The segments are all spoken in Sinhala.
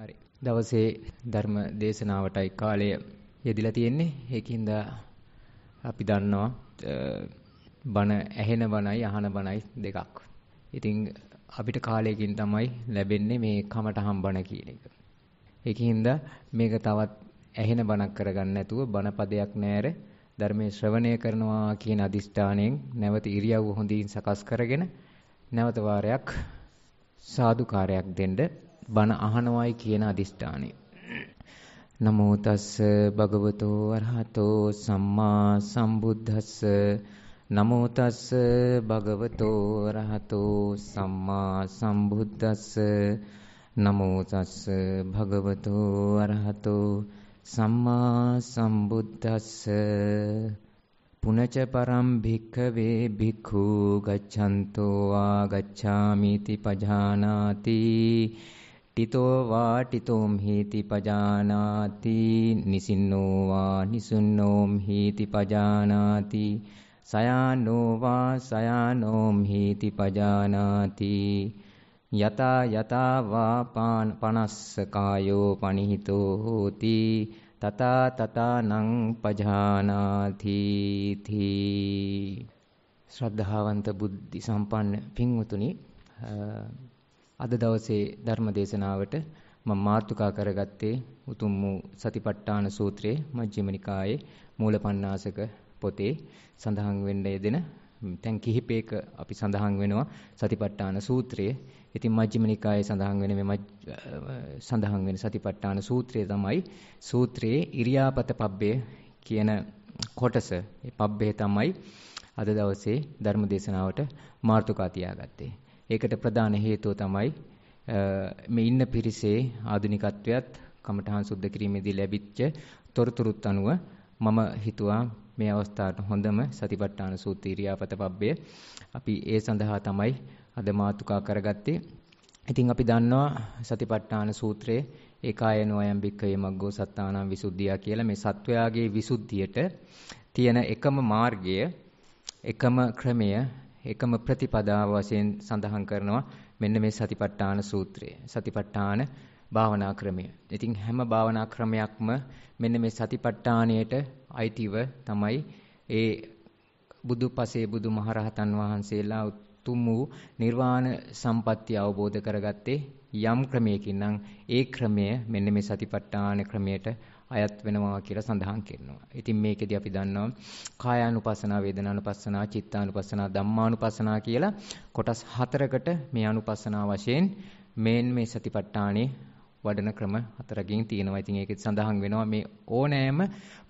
හරි. දවසේ ධර්ම දේශනාවටයි කාලය යෙදිලා තියෙන්නේ. ඒකින්ද අපි දන්නවා බණ ඇහෙන බණයි අහන බණයි දෙකක්. ඉතින් අපිට කාලයකින් තමයි ලැබෙන්නේ මේ කමටහම් බණ කියන එක. ඒකින්ද මේක තවත් ඇහෙන බණක් කරගන්න නැතුව බණ පදයක් නැර ධර්මයේ ශ්‍රවණය කරනවා කියන අදිෂ්ඨාණයෙන් නැවත ඉරියව්ව හොඳින් සකස් කරගෙන නැවත වාරයක් සාදුකාරයක් දෙන්න බණ අහනවායි කියන අදිෂ්ඨානය. නමෝ තස්ස භගවතෝ අරහතෝ සම්මා සම්බුද්දස්ස නමෝ තස්ස භගවතෝ අරහතෝ සම්මා සම්බුද්දස්ස නමෝ තස්ස භගවතෝ අරහතෝ සම්මා සම්බුද්දස්ස පුනච පරම් භික්ඛවේ භික්ඛු ගච්ඡන්තෝ ආ ගච්ඡාමිති පජානාති තිතෝ වාටිතෝම් හේති පජානාති නිසින්නෝ වා නිසුන්නෝම් හේති පජානාති සයානෝ වා සයානෝම් හේති පජානාති යතා යතා වා පනස්ස කායෝ පනිහිතෝ හෝති තතා තතානං පජානාති තී ශ්‍රද්ධාවන්ත බුද්ධි සම්පන්න පින්වතුනි අද දවසේ ධර්ම දේශනාවට මම මාතෘකා කරගත්තේ උතුම් වූ සතිපට්ඨාන සූත්‍රයේ මජ්ක්‍ධිම නිකායේ මූලපණ්ණාසක පොතේ සඳහන් වෙන්න යෙදෙන තැන් කිහිපයක අපි සඳහන් වෙනවා සතිපට්ඨාන සූත්‍රය. ඉතින් මජ්ක්‍ධිම නිකායේ සඳහන් වෙන මේ සඳහන් වෙන සතිපට්ඨාන සූත්‍රය තමයි සූත්‍රයේ ඉරියාපත පබ්බය කියන කොටස. ඒ පබ්බේ තමයි අද දවසේ ධර්ම දේශනාවට මාතෘකා තියාගත්තේ. ඒකට ප්‍රධාන හේතුව තමයි මේ ඉන්න පිරිසේ ආධුනිකත්වයත් කමඨහන් සුද්ධ කිරීමේදී ලැබිච්ච තොරතුරුත් අනුව මම හිතුවා මේ අවස්ථාවට හොඳම සතිපට්ඨාන සූත්‍ර ඉරියාපත පබ්බය අපි ඒ සඳහා තමයි අද මාතුකා කරගත්තේ. ඉතින් අපි දන්නවා සතිපට්ඨාන සූත්‍රයේ ඒකායනෝ අයම්බික්කයේ මග්ගෝ සත්තානං විසුද්ධිය කියලා මේ සත්වයාගේ විසුද්ධියට තියෙන එකම මාර්ගය එකම ක්‍රමය එකම ප්‍රතිපදාව වශයෙන් සඳහන් කරනවා මෙන්න මේ සතිපට්ඨාන සූත්‍රය. සතිපට්ඨාන භාවනා ක්‍රමය. ඉතින් හැම භාවනා ක්‍රමයක්ම මෙන්න මේ සතිපට්ඨානයට අයිතිව තමයි ඒ බුදු පසේ බුදු මහරහතන් වහන්සේලා උතුම් වූ නිර්වාණ සම්පත්‍ය අවබෝධ කරගත්තේ යම් ක්‍රමයකින් නම් ඒ ක්‍රමය මෙන්න මේ සතිපට්ඨාන ක්‍රමයට අයත් වෙනවා කියලා සඳහන් කරනවා. ඉතින් මේකෙදී අපි දන්නවා කායානුපස්සනා, වේදනානුපස්සනා, චිත්තානුපස්සනා, ධම්මානුපස්සනා කියලා කොටස් හතරකට මේ අනුපස්සනා වශයෙන් මේන් මේ සතිපට්ඨානේ වඩන ක්‍රම හතරකින් තියෙනවා. ඉතින් ඒකෙත් සඳහන් වෙනවා මේ ඕනෑම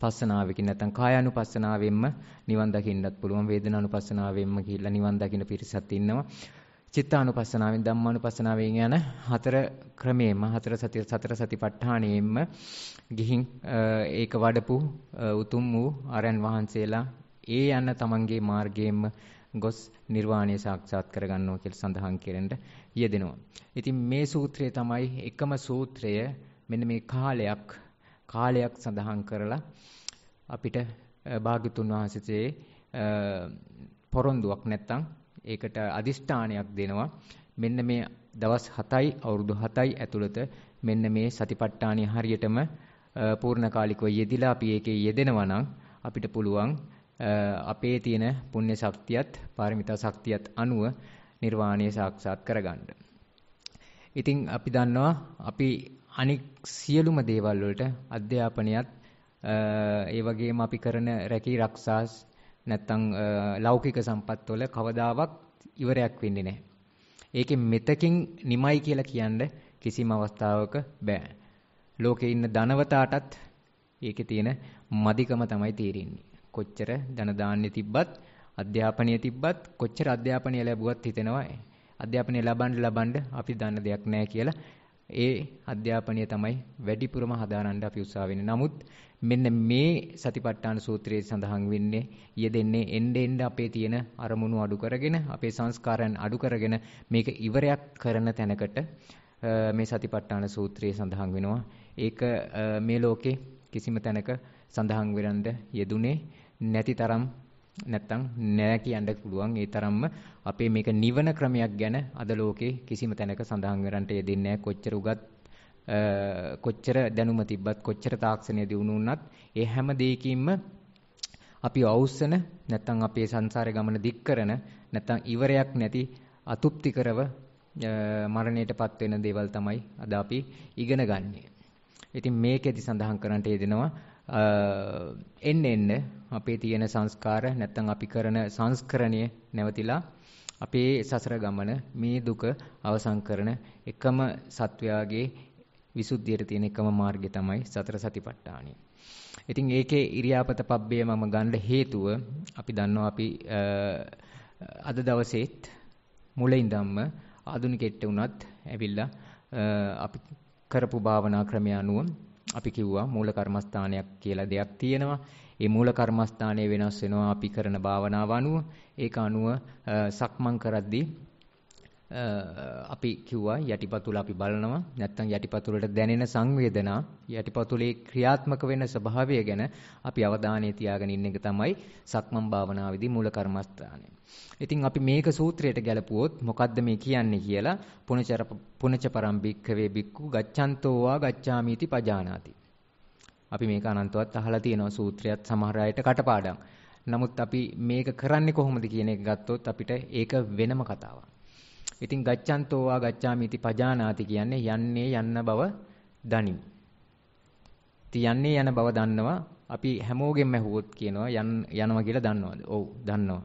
පස්සනාවකින් නැත්නම් කායානුපස්සනාවෙන්ම නිවන් දකින්නත් පුළුවන්, වේදනානුපස්සනාවෙන්ම කියලා නිවන් දකින්න පිරිසත් ඉන්නවා. චිත්තානුපස්සනාවෙන් ධම්මානුපස්සනාවෙන් යන හතර ක්‍රමයෙන්ම හතර සති සතර සතිපට්ඨාණයෙන්ම ගිහින් ඒක වඩපු උතුම් වූ අරයන් වහන්සේලා ඒ යන තමන්ගේ මාර්ගයෙන්ම ගොස් නිර්වාණය සාක්ෂාත් කරගන්නවා කියලා සඳහන් කෙරෙන්න යෙදෙනවා. ඉතින් මේ සූත්‍රය තමයි එකම සූත්‍රය මෙන්න මේ කාලයක් කාලයක් සඳහන් කරලා අපිට භාග්‍යතුන් වහන්සේ පොරොන්දුවක් නැත්තම් ඒකට අදිෂ්ඨානයක් දෙනවා මෙන්න මේ දවස් 7යි අවුරුදු 7යි ඇතුළත මෙන්න මේ සතිපට්ඨානිය හරියටම පූර්ණ කාලිකව යෙදිලා අපි ඒකේ යෙදෙනවා නම් අපිට පුළුවන් අපේ තියෙන පුණ්‍ය ශක්තියත් පාරමිතා ශක්තියත් අනුව නිර්වාණය සාක්ෂාත් කරගන්න. ඉතින් අපි දන්නවා අපි අනික් සියලුම දේවල් වලට අධ්‍යාපනයත් ඒ වගේම අපි කරන රැකී රක්ෂා නැත්තම් ලෞකික සම්පත් වල කවදාවත් ඉවරයක් වෙන්නේ නැහැ. ඒකෙ මෙතකින් නිමයි කියලා කියන්න කිසිම අවස්ථාවක බෑ. ලෝකේ ඉන්න ධනවතාටත් ඒකේ තියෙන මදිකම තමයි තේරෙන්නේ. කොච්චර ධන දාන්නේ තිබ්බත් අධ්‍යාපනය තිබ්බත් කොච්චර අධ්‍යාපනය ලැබුවත් හිතෙනවා අධ්‍යාපනය ලබන්න ලබන්න අපි දන්න දෙයක් නැහැ කියලා ඒ අධ්‍යාපනය තමයි වැඩිපුරම හදාරන්න අපි උත්සාහ වෙන්නේ. නමුත් මෙන්න මේ සතිපට්ඨාන සූත්‍රයේ සඳහන් වෙන්නේ යෙදෙන්නේ එnde end අපේ තියෙන අරමුණු අඩු කරගෙන අපේ සංස්කාරයන් අඩු කරගෙන මේක ඉවරයක් කරන තැනකට මේ සතිපට්ඨාන සූත්‍රයේ සඳහන් වෙනවා. ඒක මේ ලෝකේ කිසිම තැනක සඳහන් වෙරන්ද යෙදුනේ නැති තරම් නැත්තම් නෑ කියන්න පුළුවන් ඒ තරම්ම අපේ මේක නිවන ක්‍රමයක් ගැන අද ලෝකේ කිසිම තැනක සඳහන් වෙරන්ට යෙදෙන්නේ නැහැ කොච්චර උගත් කොච්චර දැනුම තිබ්බත් කොච්චර තාක්ෂණය දියුණු වුණත් ඒ හැම දෙයකින්ම අපි අවුස්සන නැත්තම් අපේ සංසාරේ ගමන දික් කරන නැත්තම් ඉවරයක් නැති අතෘප්තිකරව මරණයටපත් වෙන දේවල් තමයි අද අපි ඉගෙන ගන්නේ ඉතින් මේකෙදි සඳහන් කරන්නට යෙදෙනවා එන්න එන්න අපේ තියෙන සංස්කාර නැත්නම් අපි කරන සංස්කරණය නැවතිලා අපේ සසර ගමන මේ දුක අවසන් කරන එකම සත්වයාගේ විසුද්ධියට තියෙන එකම මාර්ගය තමයි සතර සතිපට්ඨානය. ඉතින් ඒකේ ඉරියාපත පබ්බේ මම ගන්න හේතුව අපි දන්නවා අපි අද දවසේත් මුලින්දම්ම ආදුනිකෙට්ට උනත් ඇවිල්ලා අපි කරපු භාවනා ක්‍රමය අනුව අපි කිව්වා මූල කර්මස්ථානයක් කියලා දෙයක් තියෙනවා. ඒ මූල කර්මස්ථානය වෙනස් වෙනවා අපි කරන භාවනාව අනුව. ඒක අනුව සක්මන් කරද්දී අපි කිව්වා යටිපතුල අපි බලනවා නැත්නම් යටිපතුලට දැනෙන සංවේදනා යටිපතුලේ ක්‍රියාත්මක වෙන ස්වභාවය ගැන අපි අවධානය තියාගෙන ඉන්න එක තමයි සක්මන් භාවනාවේදී මූල කර්මස්ථානය. ඉතින් අපි මේක සූත්‍රයට ගැලපුවොත් මොකද්ද මේ කියන්නේ කියලා පුනචර පුනචපරම්බික්කවේ බික්කු ගච්ඡන්තෝ වා ගච්ඡාමිති පජානාති. අපි මේක අනන්තවත් අහලා තියෙනවා සූත්‍රයත් සමහර අයට කටපාඩම්. නමුත් අපි මේක කරන්නේ කොහොමද කියන එක ගත්තොත් අපිට ඒක වෙනම කතාවක්. ඉතින් ගච්ඡන්තෝ වා ගච්ඡාමි इति පජානාති කියන්නේ යන්නේ යන්න බව දනිමි. ඉතින් යන්නේ යන බව දන්නවා. අපි හැමෝගෙම ඇහුවොත් කියනවා යනවා කියලා දන්නවද? ඔව් දන්නවා.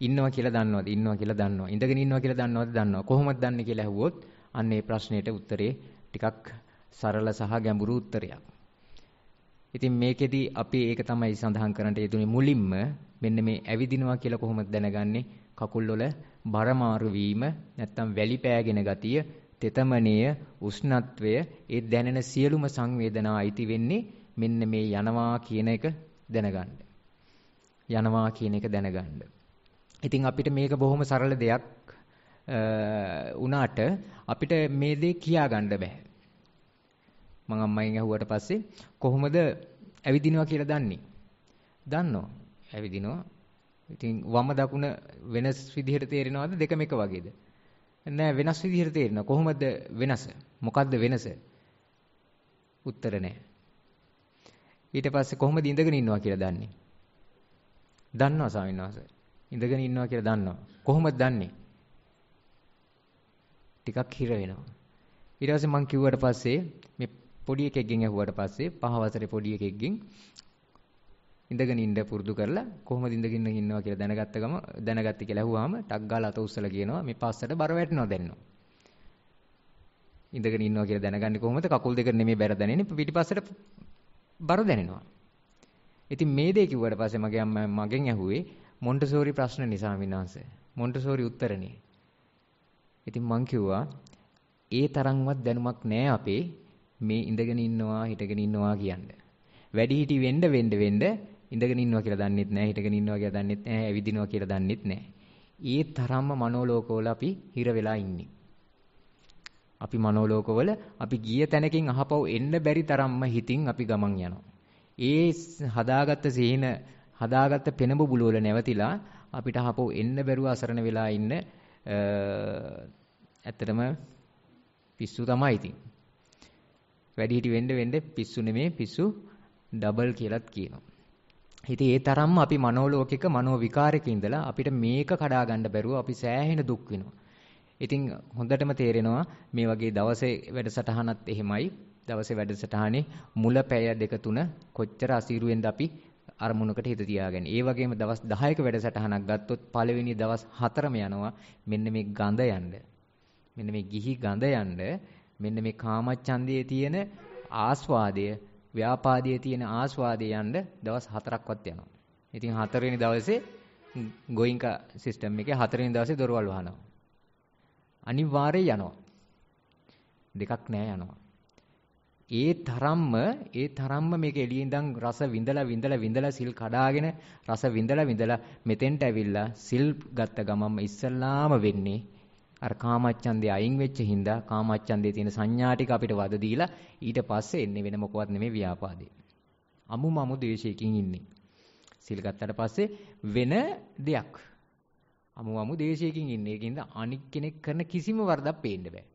ඉන්නවා කියලා දන්නවද? ඉන්නවා කියලා දන්නවා. ඉඳගෙන ඉන්නවා කියලා දන්නවද? දන්නවා. කොහොමද දන්නේ කියලා ඇහුවොත් අන්න ඒ ප්‍රශ්නෙට උත්තරේ ටිකක් සරල සහ ගැඹුරු උත්තරයක්. ඉතින් මේකෙදි අපි ඒක තමයි සඳහන් කරන්නට යෙදුනේ මුලින්ම මෙන්න මේ ඇවිදිනවා කියලා කොහොමද දැනගන්නේ? කකුල් වල බරමාරු වීම නැත්තම් වැලි පෑගෙන ගතිය තෙතමනය උෂ්ණත්වය ඒ දැනෙන සියලුම සංවේදනා අයිති වෙන්නේ මෙන්න මේ යනවා කියන එක දැනගන්න. යනවා කියන එක දැනගන්න. ඉතින් අපිට මේක බොහොම සරල දෙයක් වුණාට අපිට මේ දේ කියාගන්න බෑ. මං අම්මයින් ඇහුවට පස්සේ කොහොමද ඇවිදිනවා කියලා දන්නේ? දන්නවා. ඇවිදිනවා ඉතින් වම දකුණ වෙනස් විදිහට තේරෙනවද දෙකම එක වගේද? නෑ වෙනස් විදිහට තේරෙනවා. කොහොමද වෙනස? මොකද්ද වෙනස? උත්තර නෑ. ඊට පස්සේ කොහොමද ඉඳගෙන ඉන්නවා කියලා දන්නේ? දන්නවා ස්වාමීන් වහන්සේ. ඉඳගෙන ඉන්නවා කියලා දන්නවා. කොහොමද දන්නේ? ටිකක් හිර වෙනවා. ඊට පස්සේ මං කිව්වට පස්සේ මේ පොඩි එකෙක්ගෙන් ඇහුවට පස්සේ පහ වසරේ පොඩි එකෙක්ගෙන් ඉඳගෙන ඉන්න පුරුදු කරලා කොහොමද ඉඳගෙන ඉන්නවා කියලා දැනගත්ත ගම දැනගත්ත කියලා ඇහුවාම ටක් ගාලා අත උස්සලා කියනවා මේ පස්සට බර වැටෙනවා දැන්නවා. ඉඳගෙන ඉන්නවා කියලා දැනගන්නේ කොහොමද? කකුල් දෙක නෙමෙයි බර දැනෙන්නේ පිටිපස්සට බර දැනෙනවා. ඉතින් මේ දේ කිව්වට පස්සේ මගේ අම්මා මගෙන් ඇහුවේ මොන්ටසෝරි ප්‍රශ්න නිසා විනාශය. මොන්ටසෝරි උත්තරනේ. ඉතින් මං කිව්වා ඒ තරම්වත් දැනුමක් නැහැ අපේ මේ ඉඳගෙන ඉන්නවා හිටගෙන ඉන්නවා කියන්නේ. වැඩිහිටි වෙන්න වෙන්න වෙන්න ඉඳගෙන ඉන්නවා කියලා දන්නෙත් නැහැ, හිටගෙන ඉන්නවා කියලා දන්නෙත් නැහැ, ඇවිදිනවා කියලා දන්නෙත් නැහැ. ඒ තරම්ම මනෝලෝකවල අපි හිර වෙලා ඉන්නේ. අපි මනෝලෝකවල අපි ගිය තැනකින් අහපව් එන්න බැරි තරම්ම හිතින් අපි ගමන් යනවා. ඒ හදාගත්ත සීන හදාගත්ත පෙනඹ බුලුවල නැවතිලා අපිට අහපව් එන්න බැරුව අසරණ වෙලා ඉන්න ඇත්තටම පිස්සු තමයි ඉතින්. වැඩිහිටි වෙන්න වෙන්න පිස්සු නෙමේ පිස්සු ඩබල් කියලාත් කියනවා. ඉතින් ඒ තරම්ම අපි මනෝලෝකික මනෝවිකාරයක ඉඳලා අපිට මේක කඩා ගන්න බැරුව අපි සෑහෙන දුක් වෙනවා. ඉතින් හොඳටම තේරෙනවා මේ වගේ දවසේ වැඩසටහනත් එහෙමයි. දවසේ වැඩසටහනේ මුල පැය දෙක තුන කොච්චර අසීරුවෙන්ද අපි අරමුණකට හිත තියාගෙන. ඒ වගේම දවස් 10ක වැඩසටහනක් ගත්තොත් පළවෙනි දවස් 4ම යනවා මෙන්න මේ ගඳ යන්න. මෙන්න මේ ගිහි ගඳ යන්න මෙන්න මේ කාමච්ඡන්දයේ තියෙන ආස්වාදය ව්‍යාපාදයේ තියෙන ආස්වාදේ යන්න දවස් 4ක්වත් යනවා. ඉතින් හතරවෙනි දවසේ ගෝයින්ක සිස්ටම් එකේ හතරවෙනි දවසේ දොරවල් වහනවා. අනිවාර්යයෙන් යනවා. දෙකක් නෑ යනවා. ඒ තරම්ම ඒ තරම්ම මේක එළියේ ඉඳන් රස විඳලා විඳලා විඳලා සිල් කඩාගෙන රස විඳලා විඳලා මෙතෙන්ට ඇවිල්ලා සිල් ගත්ත ගමම්ම ඉස්සල්ලාම වෙන්නේ අර කාමච්ඡන්දේ අයින් වෙච්ච හින්දා කාමච්ඡන්දේ තියෙන සංඥා ටික අපිට වද දීලා ඊට පස්සේ එන්නේ වෙන මොකවත් නෙමෙයි ව්‍යාපාදේ. අමු මමු දේශයකින් ඉන්නේ. සීල් ගත්තට පස්සේ වෙන දෙයක්. අමු මමු දේශයකින් ඉන්නේ. ඒකින්ද අනික් කෙනෙක් කරන කිසිම වරදක් පේන්න බෑ.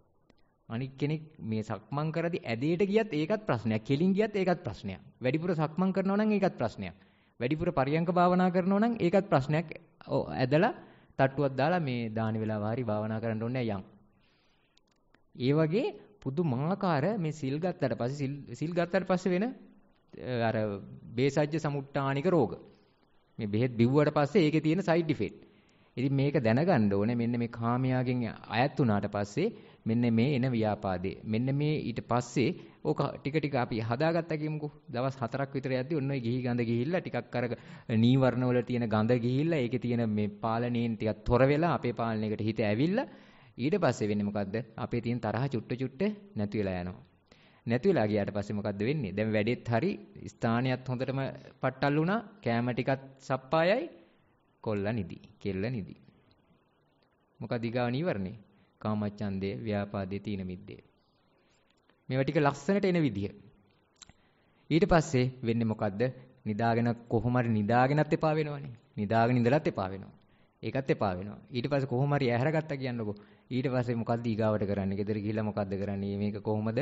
අනික් කෙනෙක් මේ සක්මන් කරදී ඇදේට ගියත් ඒකත් ප්‍රශ්නයක්. කෙලින් ගියත් ඒකත් ප්‍රශ්නයක්. වැඩිපුර සක්මන් කරනවා නම් ඒකත් ප්‍රශ්නයක්. වැඩිපුර පරියංක භාවනා කරනවා නම් ඒකත් ප්‍රශ්නයක්. ඇදලා තට්ටුවක් දාලා මේ දාන වේලාව හරි භාවනා කරන්න ඕනේ යම්. ඒ වගේ පුදුමාකාර මේ සිල් ගත්තට පස්සේ සිල් ගත්තට පස්සේ වෙන අර බේසජ්‍ය සමුට්ටානික රෝග. මේ බෙහෙත් බිව්වට පස්සේ ඒකේ තියෙන සයිඩ් ඉෆෙක්ට්. ඉතින් මේක දැනගන්න ඕනේ මෙන්න මේ කාමයාගෙන් අයත් වුණාට පස්සේ මෙන්න මේ එන ව්‍යාපාදේ. මෙන්න මේ ඊට පස්සේ ඕක ටික ටික අපි හදාගත්තා කියමුකෝ. දවස් 4ක් විතර යද්දී ඔන්න ඔය ගිහි ගඳ ගිහිල්ලා ටිකක් අර නීවරණ වල තියෙන ගඳ ගිහිල්ලා ඒකේ තියෙන මේ පාලනයෙන් ටිකක් තොර වෙලා අපේ පාලනයකට හිත ඇවිල්ලා ඊට පස්සේ වෙන්නේ මොකද්ද? අපේ තියෙන තරහ චුට්ට චුට්ට නැති වෙලා යනවා. නැති වෙලා ගියාට පස්සේ මොකද්ද වෙන්නේ? දැන් වැඩෙත් හරි ස්ථානියත් හොඳටම පට්ටල් වුණා. කෑම ටිකත් සප්පායයි. කොල්ල නිදි. කෙල්ල නිදි. මොකක්ද ඊගාව නීවරණේ? කාමච්ඡන්දය, ව්‍යාපාදේ, තීන මිද්දේ. මේවා ටික ලස්සනට එන විදිය. ඊට පස්සේ වෙන්නේ මොකද්ද? නිදාගෙන කොහොම හරි නිදාගෙනත් එපා වෙනවනේ. නිදාගෙන ඉඳලත් එපා වෙනවා. ඒකත් එපා වෙනවා. ඊට පස්සේ කොහොම හරි ඇහැරගත්තා කියන්නකෝ. ඊට පස්සේ මොකද්ද ඊගාවට කරන්නේ? ගෙදර ගිහිල්ලා මොකද්ද කරන්නේ? මේක කොහොමද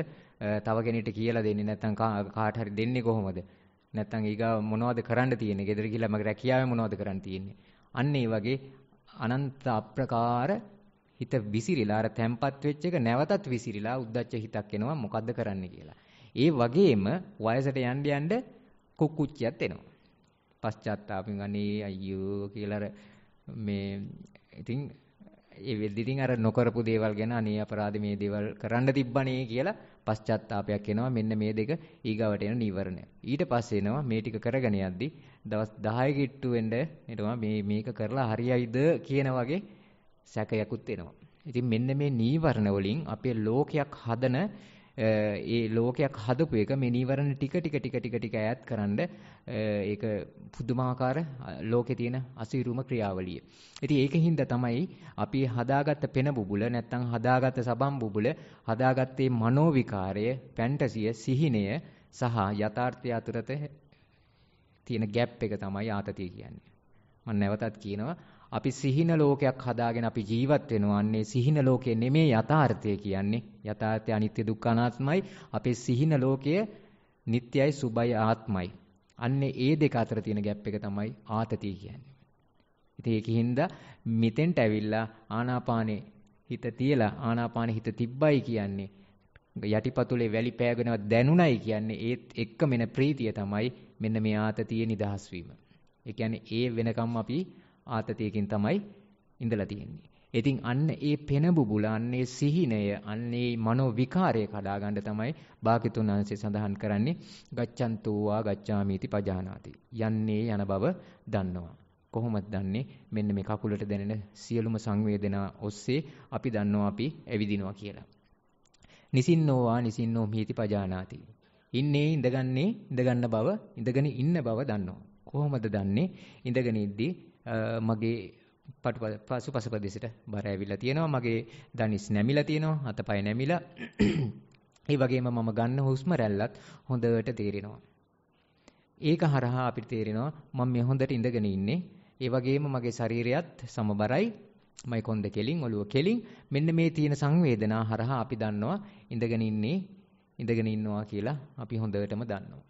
තව කෙනෙක්ට කියලා දෙන්නේ? නැත්නම් කාට හරි දෙන්නේ කොහොමද? නැත්නම් ඊගාව මොනවද කරන්න තියෙන්නේ? ගෙදර ගිහිල්ලා මගේ රැකියාවේ මොනවද කරන්න තියෙන්නේ? අන්න ඒ වගේ අනන්ත අප්‍රකාර හිත විසිරිලා අර තැම්පත් වෙච්ච එක නැවතත් විසිරිලා උද්දච්ච හිතක් එනවා මොකද්ද කරන්න කියලා. ඒ වගේම වයසට යන්න යන්න කුක්කුච්චියක් එනවා. පශ්චාත්තාපෙන් අනේ අයියෝ කියලා මේ ඉතින් ඒ වෙද්දි ඉතින් අර නොකරපු දේවල් ගැන අනේ අපරාධ මේ දේවල් කරන්න තිබ්බනේ කියලා පශ්චාත්තාවපයක් එනවා මෙන්න මේ දෙක ඊගවට එන නීවරණය. ඊට පස්සේ එනවා මේ ටික කරගෙන යද්දි දවස් 10 කිට්ටු වෙන්න එනවා මේ මේක කරලා හරියයිද කියන වගේ සැකයකුත් එනවා. ඉතින් මෙන්න මේ නීවරණ වලින් අපේ ලෝකයක් හදන ඒ ලෝකයක් හදපු එක මේ නීවරණ ටික ටික ටික ටික ටික ඈත් කරන්න ඒක පුදුමාකාර ලෝකේ තියෙන අසීරුම ක්‍රියාවලිය. ඉතින් ඒකින් තමයි අපි හදාගත්ත පෙන බුබුල නැත්තම් හදාගත්ත සබම් බුබුල හදාගත්තේ මනෝවිකාරය, ෆැන්ටසිය, සිහිනය සහ යථාර්ථය අතරත තියෙන ગેප් එක තමයි ආතතිය කියන්නේ. මම නැවතත් කියනවා අපි සිහින ලෝකයක් හදාගෙන අපි ජීවත් වෙනවන්නේ සිහින ලෝකේ නෙමේ යථාර්ථය කියන්නේ. යථාර්ථය අනිත්‍ය දුක්ඛ අනාත්මයි. අපේ සිහින ලෝකය නිට්යයි සුභයි ආත්මයි. අන්නේ ඒ දෙක අතර තියෙන ગેප් එක තමයි ආතතිය කියන්නේ. ඉතින් ඒකින්ද මෙතෙන්ට ඇවිල්ලා ආනාපානේ හිත තියලා ආනාපානේ හිත තිබ්බයි කියන්නේ යටිපතුලේ වැලි පෑගෙනව දැනුණයි කියන්නේ ඒත් එක්ක මෙන ප්‍රීතිය තමයි මෙන්න මේ ආතතියේ නිදහස් වීම. ඒ කියන්නේ ඒ වෙනකම් අපි ආතතියකින් තමයි ඉඳලා තියෙන්නේ. ඉතින් අන්න ඒ පෙන බුබුල අන්නේ සිහිනය අන්නේ මනෝ විකාරය කඩා ගන්න තමයි බාකිතුන් අංශය සඳහන් කරන්නේ ගච්ඡන්තෝ වා ගච්ඡාමිති පජානාති. යන්නේ යන බව දන්නවා. කොහොමද දන්නේ? මෙන්න මේ කකුලට දැනෙන සියලුම සංවේදනා ඔස්සේ අපි දන්නවා අපි ඇවිදිනවා කියලා. නිසින්නෝවා නිසින්නෝ මීති පජානාති. ඉන්නේ ඉඳගන්නේ ඉඳගන්න බව ඉඳගෙන ඉන්න බව දන්නවා. කොහොමද දන්නේ? ඉඳගෙන ඉද්දී මගේ පසුපස ප්‍රදේශයට බර ඇවිල්ලා තියෙනවා මගේ දනිස් නැමිලා තියෙනවා අතපය නැමිලා ඒ වගේම මම ගන්න හුස්ම රැල්ලත් හොඳට තේරෙනවා ඒක හරහා අපිට තේරෙනවා මම මේ හොඳට ඉඳගෙන ඉන්නේ ඒ වගේම මගේ ශරීරයත් සමබරයි මයි කොන්ද කෙලින් ඔළුව කෙලින් මෙන්න මේ තියෙන සංවේදනා හරහා අපි දන්නවා ඉඳගෙන ඉන්නේ ඉඳගෙන ඉන්නවා කියලා අපි හොඳටම දන්නවා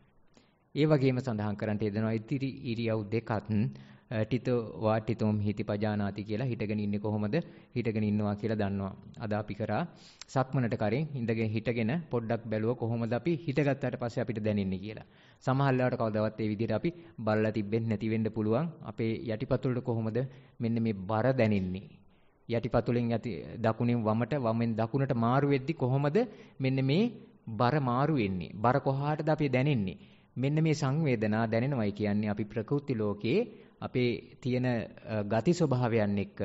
ඒ වගේම සඳහන් කරන්නට යදෙනවා ඉතිරි ඉරියව් දෙකත් ටිතෝ වාටිතෝම් හිති පජානාති කියලා හිටගෙන ඉන්නේ කොහොමද හිටගෙන ඉන්නවා කියලා දන්නවා. අද අපි කරා සක්මනට කරෙන් ඉඳගෙන හිටගෙන පොඩ්ඩක් බැලුව කොහොමද අපි හිටගත්තාට පස්සේ අපිට දැනෙන්නේ කියලා. සමහර ලාවට කවදාවත් මේ විදිහට අපි බලලා තිබෙන්නේ නැති වෙන්න පුළුවන්. අපේ යටිපතුලට කොහොමද මෙන්න මේ බර දැනෙන්නේ? යටිපතුලෙන් යටි දකුණෙන් වමට වමෙන් දකුණට මාරු වෙද්දි කොහොමද මෙන්න මේ බර මාරු වෙන්නේ? බර කොහාටද අපි දැනෙන්නේ? මෙන්න මේ සංවේදනා දැනෙනවයි කියන්නේ අපි ප්‍රකෘති ලෝකයේ අපේ තියෙන ගති ස්වභාවයන් එක්ක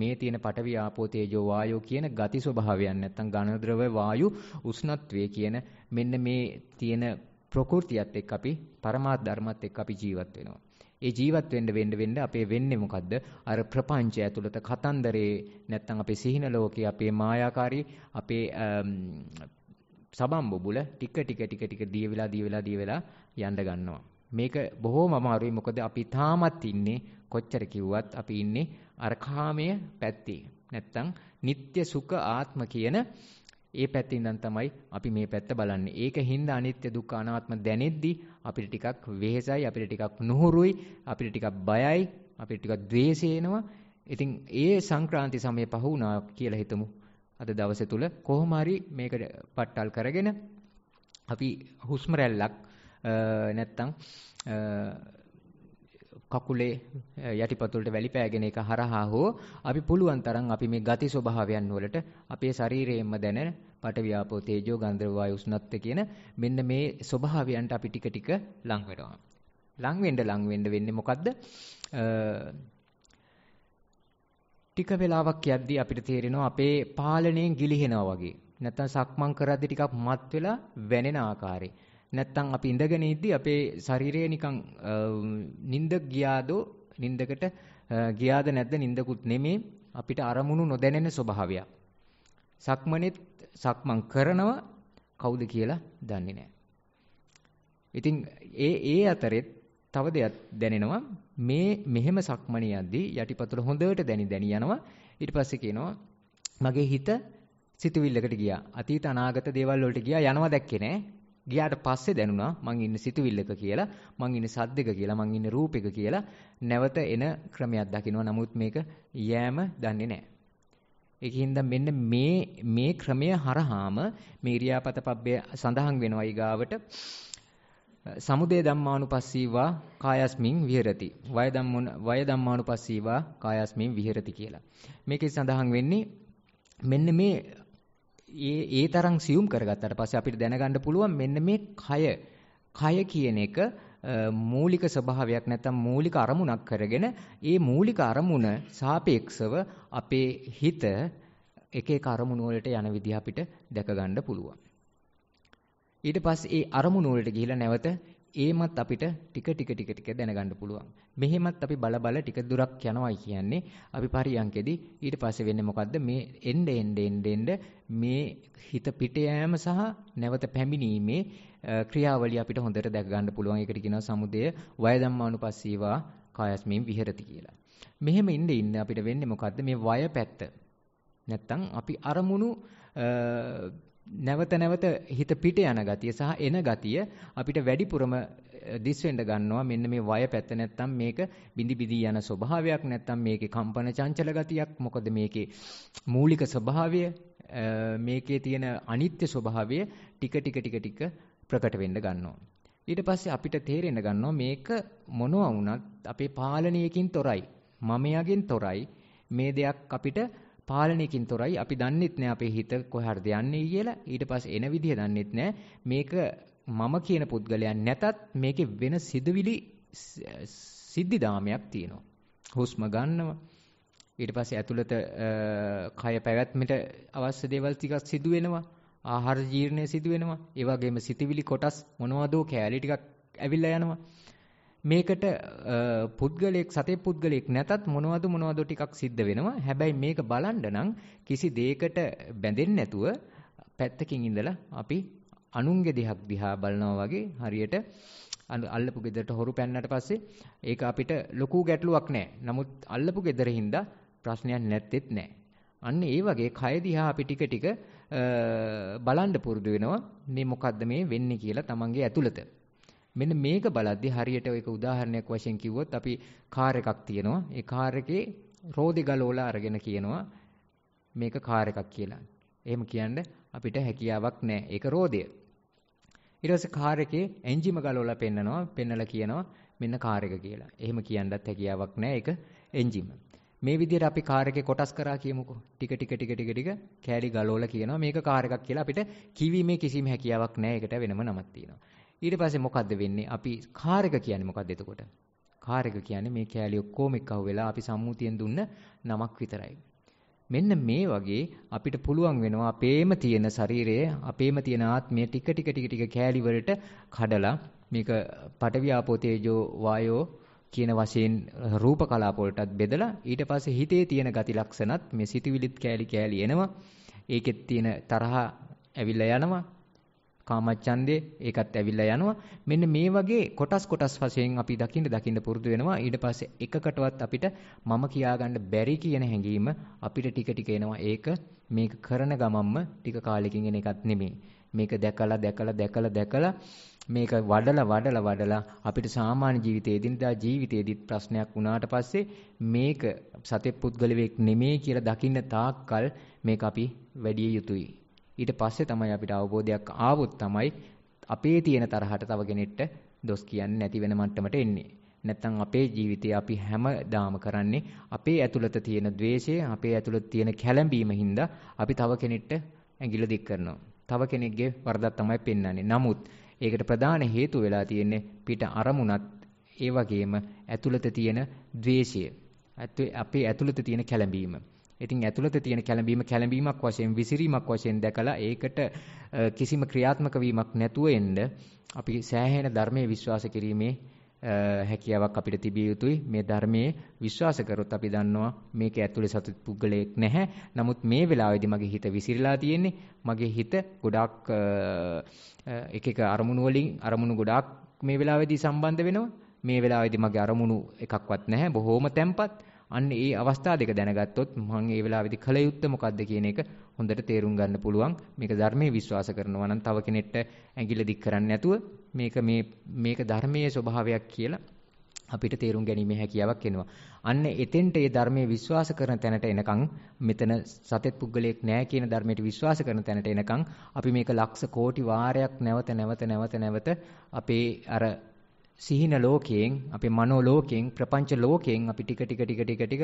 මේ තියෙන පටවි ආපෝ තේජෝ වායෝ කියන ගති ස්වභාවයන් නැත්තම් ඝන ද්‍රව වායු උෂ්ණත්වය කියන මෙන්න මේ තියෙන ප්‍රകൃතියත් එක්ක අපි පරමාර්ථ ධර්මත් එක්ක අපි ජීවත් වෙනවා. ඒ ජීවත් වෙන්න වෙන්න වෙන්න අපේ වෙන්නේ මොකද්ද? අර ප්‍රපංචය ඇතුළත කතන්දරේ නැත්තම් අපේ සිහින ලෝකේ අපේ මායාකාරී අපේ සබම් බබුල ටික ටික ටික ටික දිය වෙලා දිය වෙලා දිය වෙලා යන්න ගන්නවා. මේක බොහොම අමාරුයි මොකද අපි තාමත් ඉන්නේ කොච්චර කිව්වත් අපි ඉන්නේ අර කාමයේ පැත්තේ නැත්තම් නিত্য සුඛ ආත්ම කියන ඒ පැත්තේ ඉඳන් තමයි අපි මේ පැත්ත බලන්නේ. ඒක හින්දා අනිත්‍ය දුක්ඛ අනාත්ම දැනෙද්දී අපිට ටිකක් වෙහෙසයි, අපිට ටිකක් නුහුරුයි, අපිට ටිකක් බයයි, අපිට ටිකක් ද්වේෂය එනවා. ඉතින් ඒ සංක්‍රාන්ති සමය පහ වුණා කියලා හිතමු. අද දවසේ තුල කොහොම හරි මේක පට්ටල් කරගෙන අපි හුස්ම රැල්ලක් නැත්තම් කකුලේ යටිපතුල් වලට වැලි පෑගෙන එක හරහා හෝ අපි පුළුවන් තරම් අපි මේ ගති ස්වභාවයන් වලට අපේ ශරීරයෙන්ම දැනෙන පටවියාපෝ තේජෝ ගන්ධර්ව වායු උෂ්ණත්ව කියන මෙන්න මේ ස්වභාවයන්ට අපි ටික ටික ලං වෙනවා. ලං වෙන්න ලං වෙන්න වෙන්නේ මොකද්ද? ටික වෙලාවක් යද්දී අපිට තේරෙනවා අපේ පාලණයෙන් ගිලිහෙනවා වගේ. නැත්තම් සක්මන් කරද්දී ටිකක් මත් වෙලා වැනෙන ආකාරයේ නැත්තම් අපි ඉඳගෙන ඉද්දි අපේ ශරීරය නිකන් නිින්ද ගියාදෝ නිින්දකට ගියාද නැද්ද නිින්දකුත් නෙමේ අපිට අරමුණු නොදැනෙන ස්වභාවයක්. සක්මනෙත් සක්මන් කරනවා කවුද කියලා දන්නේ නැහැ. ඉතින් ඒ ඒ අතරෙත් තව දෙයක් දැනෙනවා මේ මෙහෙම සක්මණේ යද්දී යටිපතුල හොඳට දැනි දැනි යනවා ඊට පස්සේ කියනවා මගේ හිත සිතුවිල්ලකට ගියා අතීත අනාගත දේවල් වලට ගියා යනවා දැක්කේ නෑ ගියාට පස්සේ දැනුණා මං ඉන්නේ සිතුවිල්ලක කියලා මං ඉන්නේ සද්දක කියලා මං ඉන්නේ රූපෙක කියලා නැවත එන ක්‍රමයක් දකිනවා නමුත් මේක යෑම දන්නේ නැහැ ඒකින්ද මෙන්න මේ මේ ක්‍රමය හරහාම මේ ඉරියාපත පබ්බය සඳහන් වෙනවා ඊගාවට සමුදය ධම්මානුපස්සීවා කායස්මින් විහෙරති වය ධම්මන වය ධම්මානුපස්සීවා කායස්මින් විහෙරති කියලා මේකේ සඳහන් වෙන්නේ මෙන්න මේ ඒ ඒ තරම් සියුම් කරගත්තාට පස්සේ අපිට දැනගන්න පුළුවන් මෙන්න මේ කය කය කියන එක මූලික ස්වභාවයක් නැත්නම් මූලික අරමුණක් කරගෙන ඒ මූලික අරමුණ සාපේක්ෂව අපේ හිත එක එක අරමුණු වලට යන විදිහ අපිට දැක ගන්න පුළුවන්. ඊට පස්සේ ඒ අරමුණු වලට ගිහිලා නැවත ඒමත් අපිට ටික ටික ටික ටික දැනගන්න පුළුවන්. මෙහෙමත් අපි බල බල ටික දුරක් යනවායි කියන්නේ අපි පරියන්කෙදී ඊට පස්සේ වෙන්නේ මොකද්ද මේ එන්න එන්න එන්න මේ හිත පිට යෑම සහ නැවත පැමිණීමේ ක්‍රියාවලිය අපිට හොඳට දැක ගන්න පුළුවන්. ඒකට කියනවා සමුදය වය ධම්මානුපස්සීවා කායස්මෙන් විහෙරති කියලා. මෙහෙම ඉන්න ඉන්න අපිට වෙන්නේ මොකද්ද මේ වය පැත්ත. නැත්තම් අපි අරමුණු නැවත නැවත හිත පිට යන ගතිය සහ එන ගතිය අපිට වැඩිපුරම දිස් වෙන්න ගන්නවා මෙන්න මේ වය පැත්ත නැත්තම් මේක බිඳි බිඳි යන ස්වභාවයක් නැත්තම් මේකේ කම්පන චංචල ගතියක් මොකද මේකේ මූලික ස්වභාවය මේකේ තියෙන අනිත්‍ය ස්වභාවය ටික ටික ටික ටික ප්‍රකට වෙන්න ගන්නවා ඊට පස්සේ අපිට තේරෙන්න ගන්නවා මේක මොනවා වුණත් අපේ පාලනයකින් තොරයි මමයාගෙන් තොරයි මේ දෙයක් අපිට පාලනයකින් තොරයි අපි දන්නෙත් නෑ අපේ හිත කොහරද යන්නේ කියලා ඊට පස්සේ එන විදිය දන්නෙත් නෑ මේක මම කියන පුද්ගලයන් නැතත් මේකේ වෙන සිදුවිලි සිද්ධිදාමයක් තියෙනවා හුස්ම ගන්නව ඊට පස්සේ ඇතුළත කය පැවැත්මට අවශ්‍ය දේවල් ටිකක් සිදු වෙනවා ආහාර ජීර්ණය සිදු වෙනවා ඒ වගේම සිතවිලි කොටස් මොනවදෝ කැලී ටිකක් ඇවිල්ලා යනවා මේකට පුද්ගලයෙක් සතේ පුද්ගලයෙක් නැතත් මොනවද මොනවද ටිකක් සිද්ධ වෙනවා. හැබැයි මේක බලන්න නම් කිසි දෙයකට බැඳෙන්නේ නැතුව පැත්තකින් ඉඳලා අපි අනුන්ගේ දෙයක් දිහා බලනවා වගේ හරියට අල්ලපු ගෙදරට හොරු පැන්නට පස්සේ ඒක අපිට ලොකු ගැටලුවක් නෑ. නමුත් අල්ලපු ගෙදරින් ද ප්‍රශ්නයක් නැත්තේත් නෑ. අන්න ඒ වගේ කය දිහා අපි ටික ටික බලන්න පුරුදු වෙනවා මේ මොකද්ද මේ වෙන්නේ කියලා තමන්ගේ ඇතුළත. මෙන්න මේක බලද්දි හරියට ඒක උදාහරණයක් වශයෙන් කිව්වොත් අපි කාර් එකක් තියෙනවා. ඒ කාර් එකේ රෝදි ගලවලා අරගෙන කියනවා මේක කාර් එකක් කියලා. එහෙම කියන්න අපිට හැකියාවක් නැහැ. ඒක රෝදය. ඊට පස්සේ කාර් එකේ එන්ජිම ගලවලා පෙන්නනවා. පෙන්නලා කියනවා මෙන්න කාර් එක කියලා. එහෙම කියන්නත් හැකියාවක් නැහැ. ඒක එන්ජිම. මේ විදිහට අපි කාර් එකේ කොටස් කරා කියමුකෝ. ටික ටික ටික ටික ටික කෑලි ගලවලා කියනවා මේක කාර් එකක් කියලා අපිට කිවිමේ කිසිම හැකියාවක් නැහැ. ඒකට වෙනම නමක් තියෙනවා. ඊට පස්සේ මොකද්ද වෙන්නේ? අපි කාර් එක කියන්නේ මොකද්ද එතකොට? කාර් එක කියන්නේ මේ කෑලි ඔක්කොම එකහුව වෙලා අපි සම්මුතියෙන් දුන්න නමක් විතරයි. මෙන්න මේ වගේ අපිට පුළුවන් වෙනවා අපේම තියෙන ශරීරයේ අපේම තියෙන ආත්මය ටික ටික ටික ටික කෑලි වලට කඩලා මේක පටවි ආපෝ තේජෝ වායෝ කියන වශයෙන් රූප කලාප වලටත් බෙදලා ඊට පස්සේ හිතේ තියෙන ගති ලක්ෂණත් මේ සිතවිලිත් කෑලි කෑලි එනවා ඒකෙත් තියෙන තරහ ඇවිල්ලා යනවා කාමච්ඡන්දේ ඒකත් ඇවිල්ලා යනවා. මෙන්න මේ වගේ කොටස් කොටස් වශයෙන් අපි දකින්න දකින්න පුරුදු වෙනවා. ඊට පස්සේ එකකටවත් අපිට මම කියාගන්න බැරි කියන හැඟීම අපිට ටික ටික එනවා. ඒක මේක කරන ගමම්ම ටික කාලෙකින් එන එකක් නෙමෙයි. මේක දැකලා දැකලා දැකලා දැකලා මේක වඩලා වඩලා වඩලා අපිට සාමාන්‍ය ජීවිතයේ දිනදා ජීවිතයේදීත් ප්‍රශ්නයක් වුණාට පස්සේ මේක සතෙක් පුද්ගලයෙක් නෙමෙයි කියලා දකින්න තාක්කල් මේක අපි වැඩි යුතුයි. ඊට පස්සේ තමයි අපිට අවබෝධයක් ආවොත් තමයි අපේ තියෙන තරහට තව කෙනෙක්ට දොස් කියන්නේ නැති වෙන මට්ටමට එන්නේ. නැත්තම් අපේ ජීවිතේ අපි හැමදාම කරන්නේ අපේ ඇතුළත තියෙන द्वේෂය, අපේ ඇතුළත තියෙන කැළඹීම හින්දා අපි තව කෙනෙක්ට ඇඟිල්ල දික් කරනවා. තව කෙනෙක්ගේ වරදක් තමයි පෙන්වන්නේ. නමුත් ඒකට ප්‍රධාන හේතු වෙලා තියෙන්නේ පිට අරමුණත් ඒ වගේම ඇතුළත තියෙන द्वේෂය. අපේ ඇතුළත තියෙන කැළඹීම. ඉතින් ඇතුළත තියෙන කැළඹීම කැළඹීමක් වශයෙන් විසිරීමක් වශයෙන් දැකලා ඒකට කිසිම ක්‍රියාත්මක වීමක් නැතුව එන්න අපි සෑහෙන ධර්මයේ විශ්වාස කිරීමේ හැකියාවක් අපිට තිබිය යුතුයි මේ ධර්මයේ විශ්වාස කරොත් අපි දන්නවා මේක ඇතුලේ සතු පුද්ගලයෙක් නැහැ නමුත් මේ වෙලාවේදී මගේ හිත විසිරලා තියෙන්නේ මගේ හිත ගොඩාක් එක එක අරමුණු වලින් අරමුණු ගොඩාක් මේ වෙලාවේදී සම්බන්ධ වෙනවා මේ වෙලාවේදී මගේ අරමුණු එකක්වත් නැහැ බොහොම තැම්පත් අන්න ඒ අවස්ථා දෙක දැනගත්තොත් මම ඒ වෙලාවේදී කල යුත්තේ මොකද්ද කියන එක හොඳට තේරුම් ගන්න පුළුවන්. මේක ධර්මයේ විශ්වාස කරනවා නම් තව කෙනෙක්ට ඇඟිල්ල දික් කරන්නේ නැතුව මේක මේ මේක ධර්මයේ ස්වභාවයක් කියලා අපිට තේරුම් ගැනීමේ හැකියාවක් එනවා. අන්න එතෙන්ට ඒ ධර්මයේ විශ්වාස කරන තැනට එනකන් මෙතන සතෙත් පුද්ගලයෙක් නැහැ කියන ධර්මයට විශ්වාස කරන තැනට එනකන් අපි මේක ලක්ෂ කෝටි වාරයක් නැවත නැවත නැවත නැවත අපේ අර සිහින ලෝකයෙන් අපේ මනෝ ලෝකයෙන් ප්‍රපංච ලෝකයෙන් අපි ටික ටික ටික ටික ටික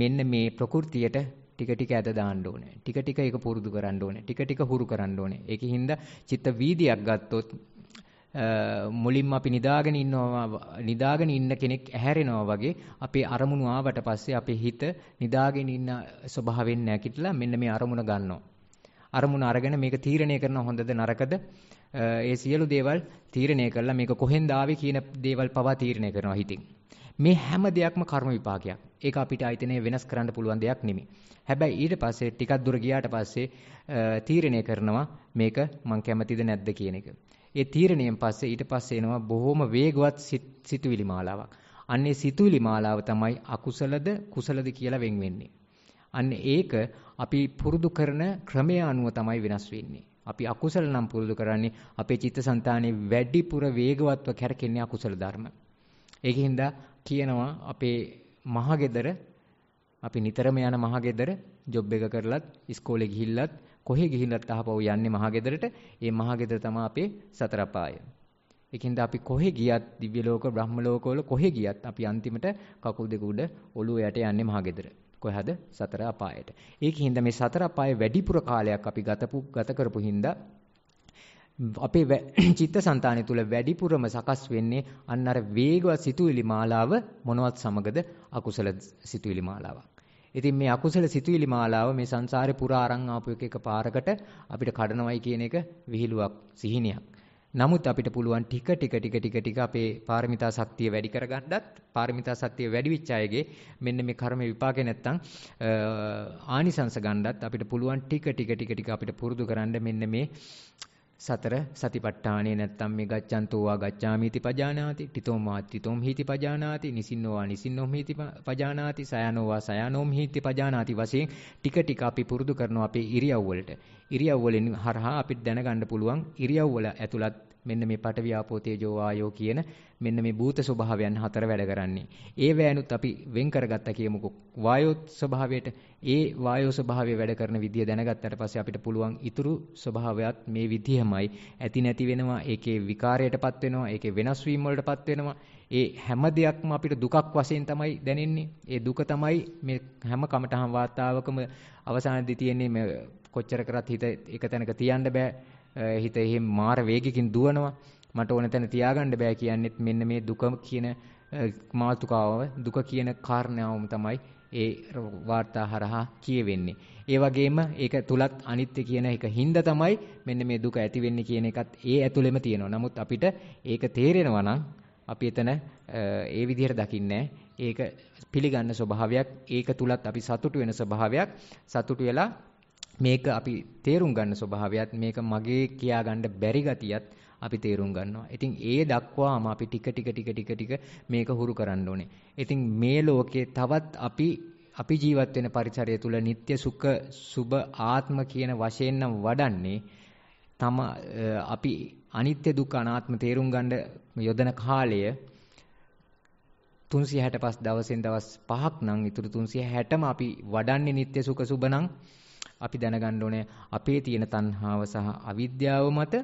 මෙන්න මේ ප්‍රകൃතියට ටික ටික ඇද දාන්න ඕනේ. ටික ටික ඒක පුරුදු කරන්න ඕනේ. ටික ටික හුරු කරන්න ඕනේ. ඒකින් හින්දා චිත්ත වීදියක් ගත්තොත් මුලින්ම අපි නිදාගෙන ඉන්නවා නිදාගෙන ඉන්න කෙනෙක් ඇහැරෙනවා වගේ අපේ අරමුණු ආවට පස්සේ අපේ හිත නිදාගෙන ඉන්න ස්වභාවයෙන් නැගිටලා මෙන්න මේ අරමුණ ගන්නවා අරමුණ අරගෙන මේක තීරණය කරන හොඳද නරකද ඒ සියලු දේවල් තීරණය කරලා මේක කොහෙන්ද ආවේ කියන දේවල් පවා තීරණය කරනවා හිතින්. මේ හැම දෙයක්ම කර්ම විපාකයක්. ඒක අපිට ආයතනය වෙනස් කරන්න පුළුවන් දෙයක් නෙමෙයි. හැබැයි ඊට පස්සේ ටිකක් දුර ගියාට පස්සේ තීරණය කරනවා මේක මං කැමතිද නැද්ද කියන එක. ඒ තීරණයෙන් පස්සේ ඊට පස්සේ එනවා බොහොම වේගවත් සිතුවිලි මාලාවක්. අන්නේ සිතුවිලි මාලාව තමයි අකුසලද කුසලද කියලා වෙන් වෙන්නේ. අන්න ඒක අපි පුරුදු කරන ක්‍රමය අනුව තමයි වෙනස් වෙන්නේ. අපි අකුසල නම් පුරුදු කරන්නේ අපේ චිත්තසංතානයේ වැඩිපුර වේගවත්ව කැරකෙන්නේ අකුසල ධර්ම. ඒකින්ද කියනවා අපේ මහගෙදර අපි නිතරම යන මහගෙදර ජොබ් එක කරලත් ඉස්කෝලේ ගිහිල්ලත් කොහේ ගිහිල්ලත් අහපව යන්නේ මහගෙදරට. ඒ මහගෙදර තමයි අපේ සතර පාය. ඒකින්ද අපි කොහේ ගියත් දිව්‍ය ලෝක බ්‍රහ්ම ලෝක වල කොහේ ගියත් අපි අන්තිමට කකුල් දෙක උඩ ඔළුව යට යන්නේ මහගෙදර. කොහද සතර අපායට. ඒකින්ද මේ සතර අපායේ වැඩිපුර කාලයක් අපි ගතපු ගත කරපු හින්දා අපේ චිත්තසංතානය තුල වැඩිපුරම සකස් වෙන්නේ අන්න අර වේගවත් සිතුවිලි මාලාව මොනවත් සමගද අකුසල සිතුවිලි මාලාවක්. ඉතින් මේ අකුසල සිතුවිලි මාලාව මේ සංසාරේ පුරා අරන් ආපු එක එක පාරකට අපිට කඩනවයි කියන එක විහිළුවක් සිහිනයක්. නමුත් අපිට පුළුවන් ටික ටික ටික ටික ටික අපේ පාරමිතා ශක්තිය වැඩි කරගන්නත් පාරමිතා ශක්තිය වැඩි වෙච්ච අයගේ මෙන්න මේ කර්ම විපාකේ නැත්තම් ආනිසංස ගන්නත් අපිට පුළුවන් ටික ටික ටික ටික අපිට පුරුදු කරන්න මෙන්න මේ සතර සතිපට්ඨානේ නැත්තම් මේ ගච්ඡන්තෝ වා ගච්ඡාමිති පජානාති ඨිතෝම් වා ඨිතෝම් හීති පජානාති නිසින්නෝ වා නිසින්නෝම් හීති පජානාති සයනෝ වා සයනෝම් හීති පජානාති වශයෙන් ටික ටික අපි පුරුදු කරනවා අපේ ඉරියව් වලට ඉරියව් වලින් හරහා අපිට දැනගන්න පුළුවන් ඉරියව් වල ඇතුළත් මෙන්න මේ පටවි ආපෝ තේජෝ ආයෝ කියන මෙන්න මේ භූත ස්වභාවයන් හතර වැඩ කරන්නේ. ඒ වෑනුත් අපි වෙන් කරගත්තා කියමුකෝ. වායෝ ස්වභාවයට ඒ වායෝ ස්වභාවය වැඩ කරන විදිය දැනගත්තට පස්සේ අපිට පුළුවන් ඉතුරු ස්වභාවයත් මේ විදියමයි ඇති නැති වෙනවා, ඒකේ විකාරයටපත් වෙනවා, ඒකේ වෙනස් වීම වලටපත් වෙනවා. ඒ හැම දෙයක්ම අපිට දුකක් වශයෙන් තමයි දැනෙන්නේ. ඒ දුක තමයි මේ හැම කමටහන් වාතාවකම අවසානයේදී තියෙන්නේ කොච්චර කරත් හිත එක තැනක තියන්න බෑ. හිත එහෙම මාර වේගකින් දුවනවා. මට ඕන තැන තියාගන්න බෑ කියන්නේත් මෙන්න මේ දුක කියන මාතුකාව දුක කියන කාරණාවම තමයි ඒ වාර්තා හරහා කියවෙන්නේ. ඒ වගේම ඒක තුලත් අනිත්‍ය කියන එක හින්දා තමයි මෙන්න මේ දුක ඇති වෙන්නේ කියන එකත් ඒ ඇතුළෙම තියෙනවා. නමුත් අපිට ඒක තේරෙනවා නම් අපි එතන ඒ විදිහට දකින්නේ ඒක පිළිගන්න ස්වභාවයක් ඒක තුලත් අපි සතුටු වෙන ස්වභාවයක් සතුටු වෙලා මේක අපි තේරුම් ගන්න ස්වභාවයත් මේක මගේ කියා ගන්න බැරි ගතියත් අපි තේරුම් ගන්නවා. ඉතින් ඒ දක්වාම අපි ටික ටික ටික ටික ටික මේක හුරු කරන්න ඕනේ. ඉතින් මේ ලෝකේ තවත් අපි අපි ජීවත් වෙන පරිසරය තුල නিত্য සුඛ සුබ ආත්ම කියන වශයෙන් නම් වඩන්නේ තම අපි අනිත්‍ය දුක්ඛ අනාත්ම තේරුම් ගන්න යොදන කාලය 365 දවසෙන් දවස් 5ක් නම් ඉතුරු 360ම අපි වඩන්නේ නিত্য සුඛ සුබ නම් අපි දැනගන්න ඕනේ අපේ තියෙන තණ්හාව සහ අවිද්‍යාව මත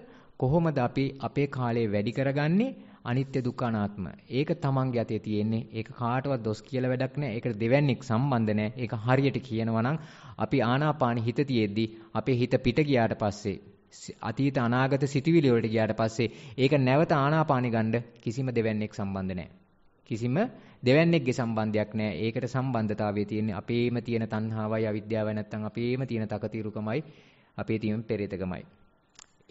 කොහොමද අපි අපේ කාලය වැඩි කරගන්නේ අනිත්‍ය දුක්ඛ අනාත්ම. ඒක තමන්ගේ අතේ තියෙන්නේ. ඒක කාටවත් දොස් කියලා වැඩක් නැහැ. ඒකට දෙවන්නේක් සම්බන්ධ නැහැ. ඒක හරියට කියනවා නම් අපි ආනාපාන හිත තියෙද්දි අපේ හිත පිට ගියාට පස්සේ අතීත අනාගත සිතිවිලි වලට ගියාට පස්සේ ඒක නැවත ආනාපානෙ ගන්න කිසිම දෙවන්නේක් සම්බන්ධ නැහැ. කිසිම දෙවැන්නේක්ගේ සම්බන්ධයක් නැහැ. ඒකට සම්බන්ධතාවය තියෙන්නේ අපේම තියෙන තණ්හාවයි අවිද්‍යාවයි නැත්නම් අපේම තියෙන තකතිරුකමයි අපේ තියෙන පෙරේතකමයි.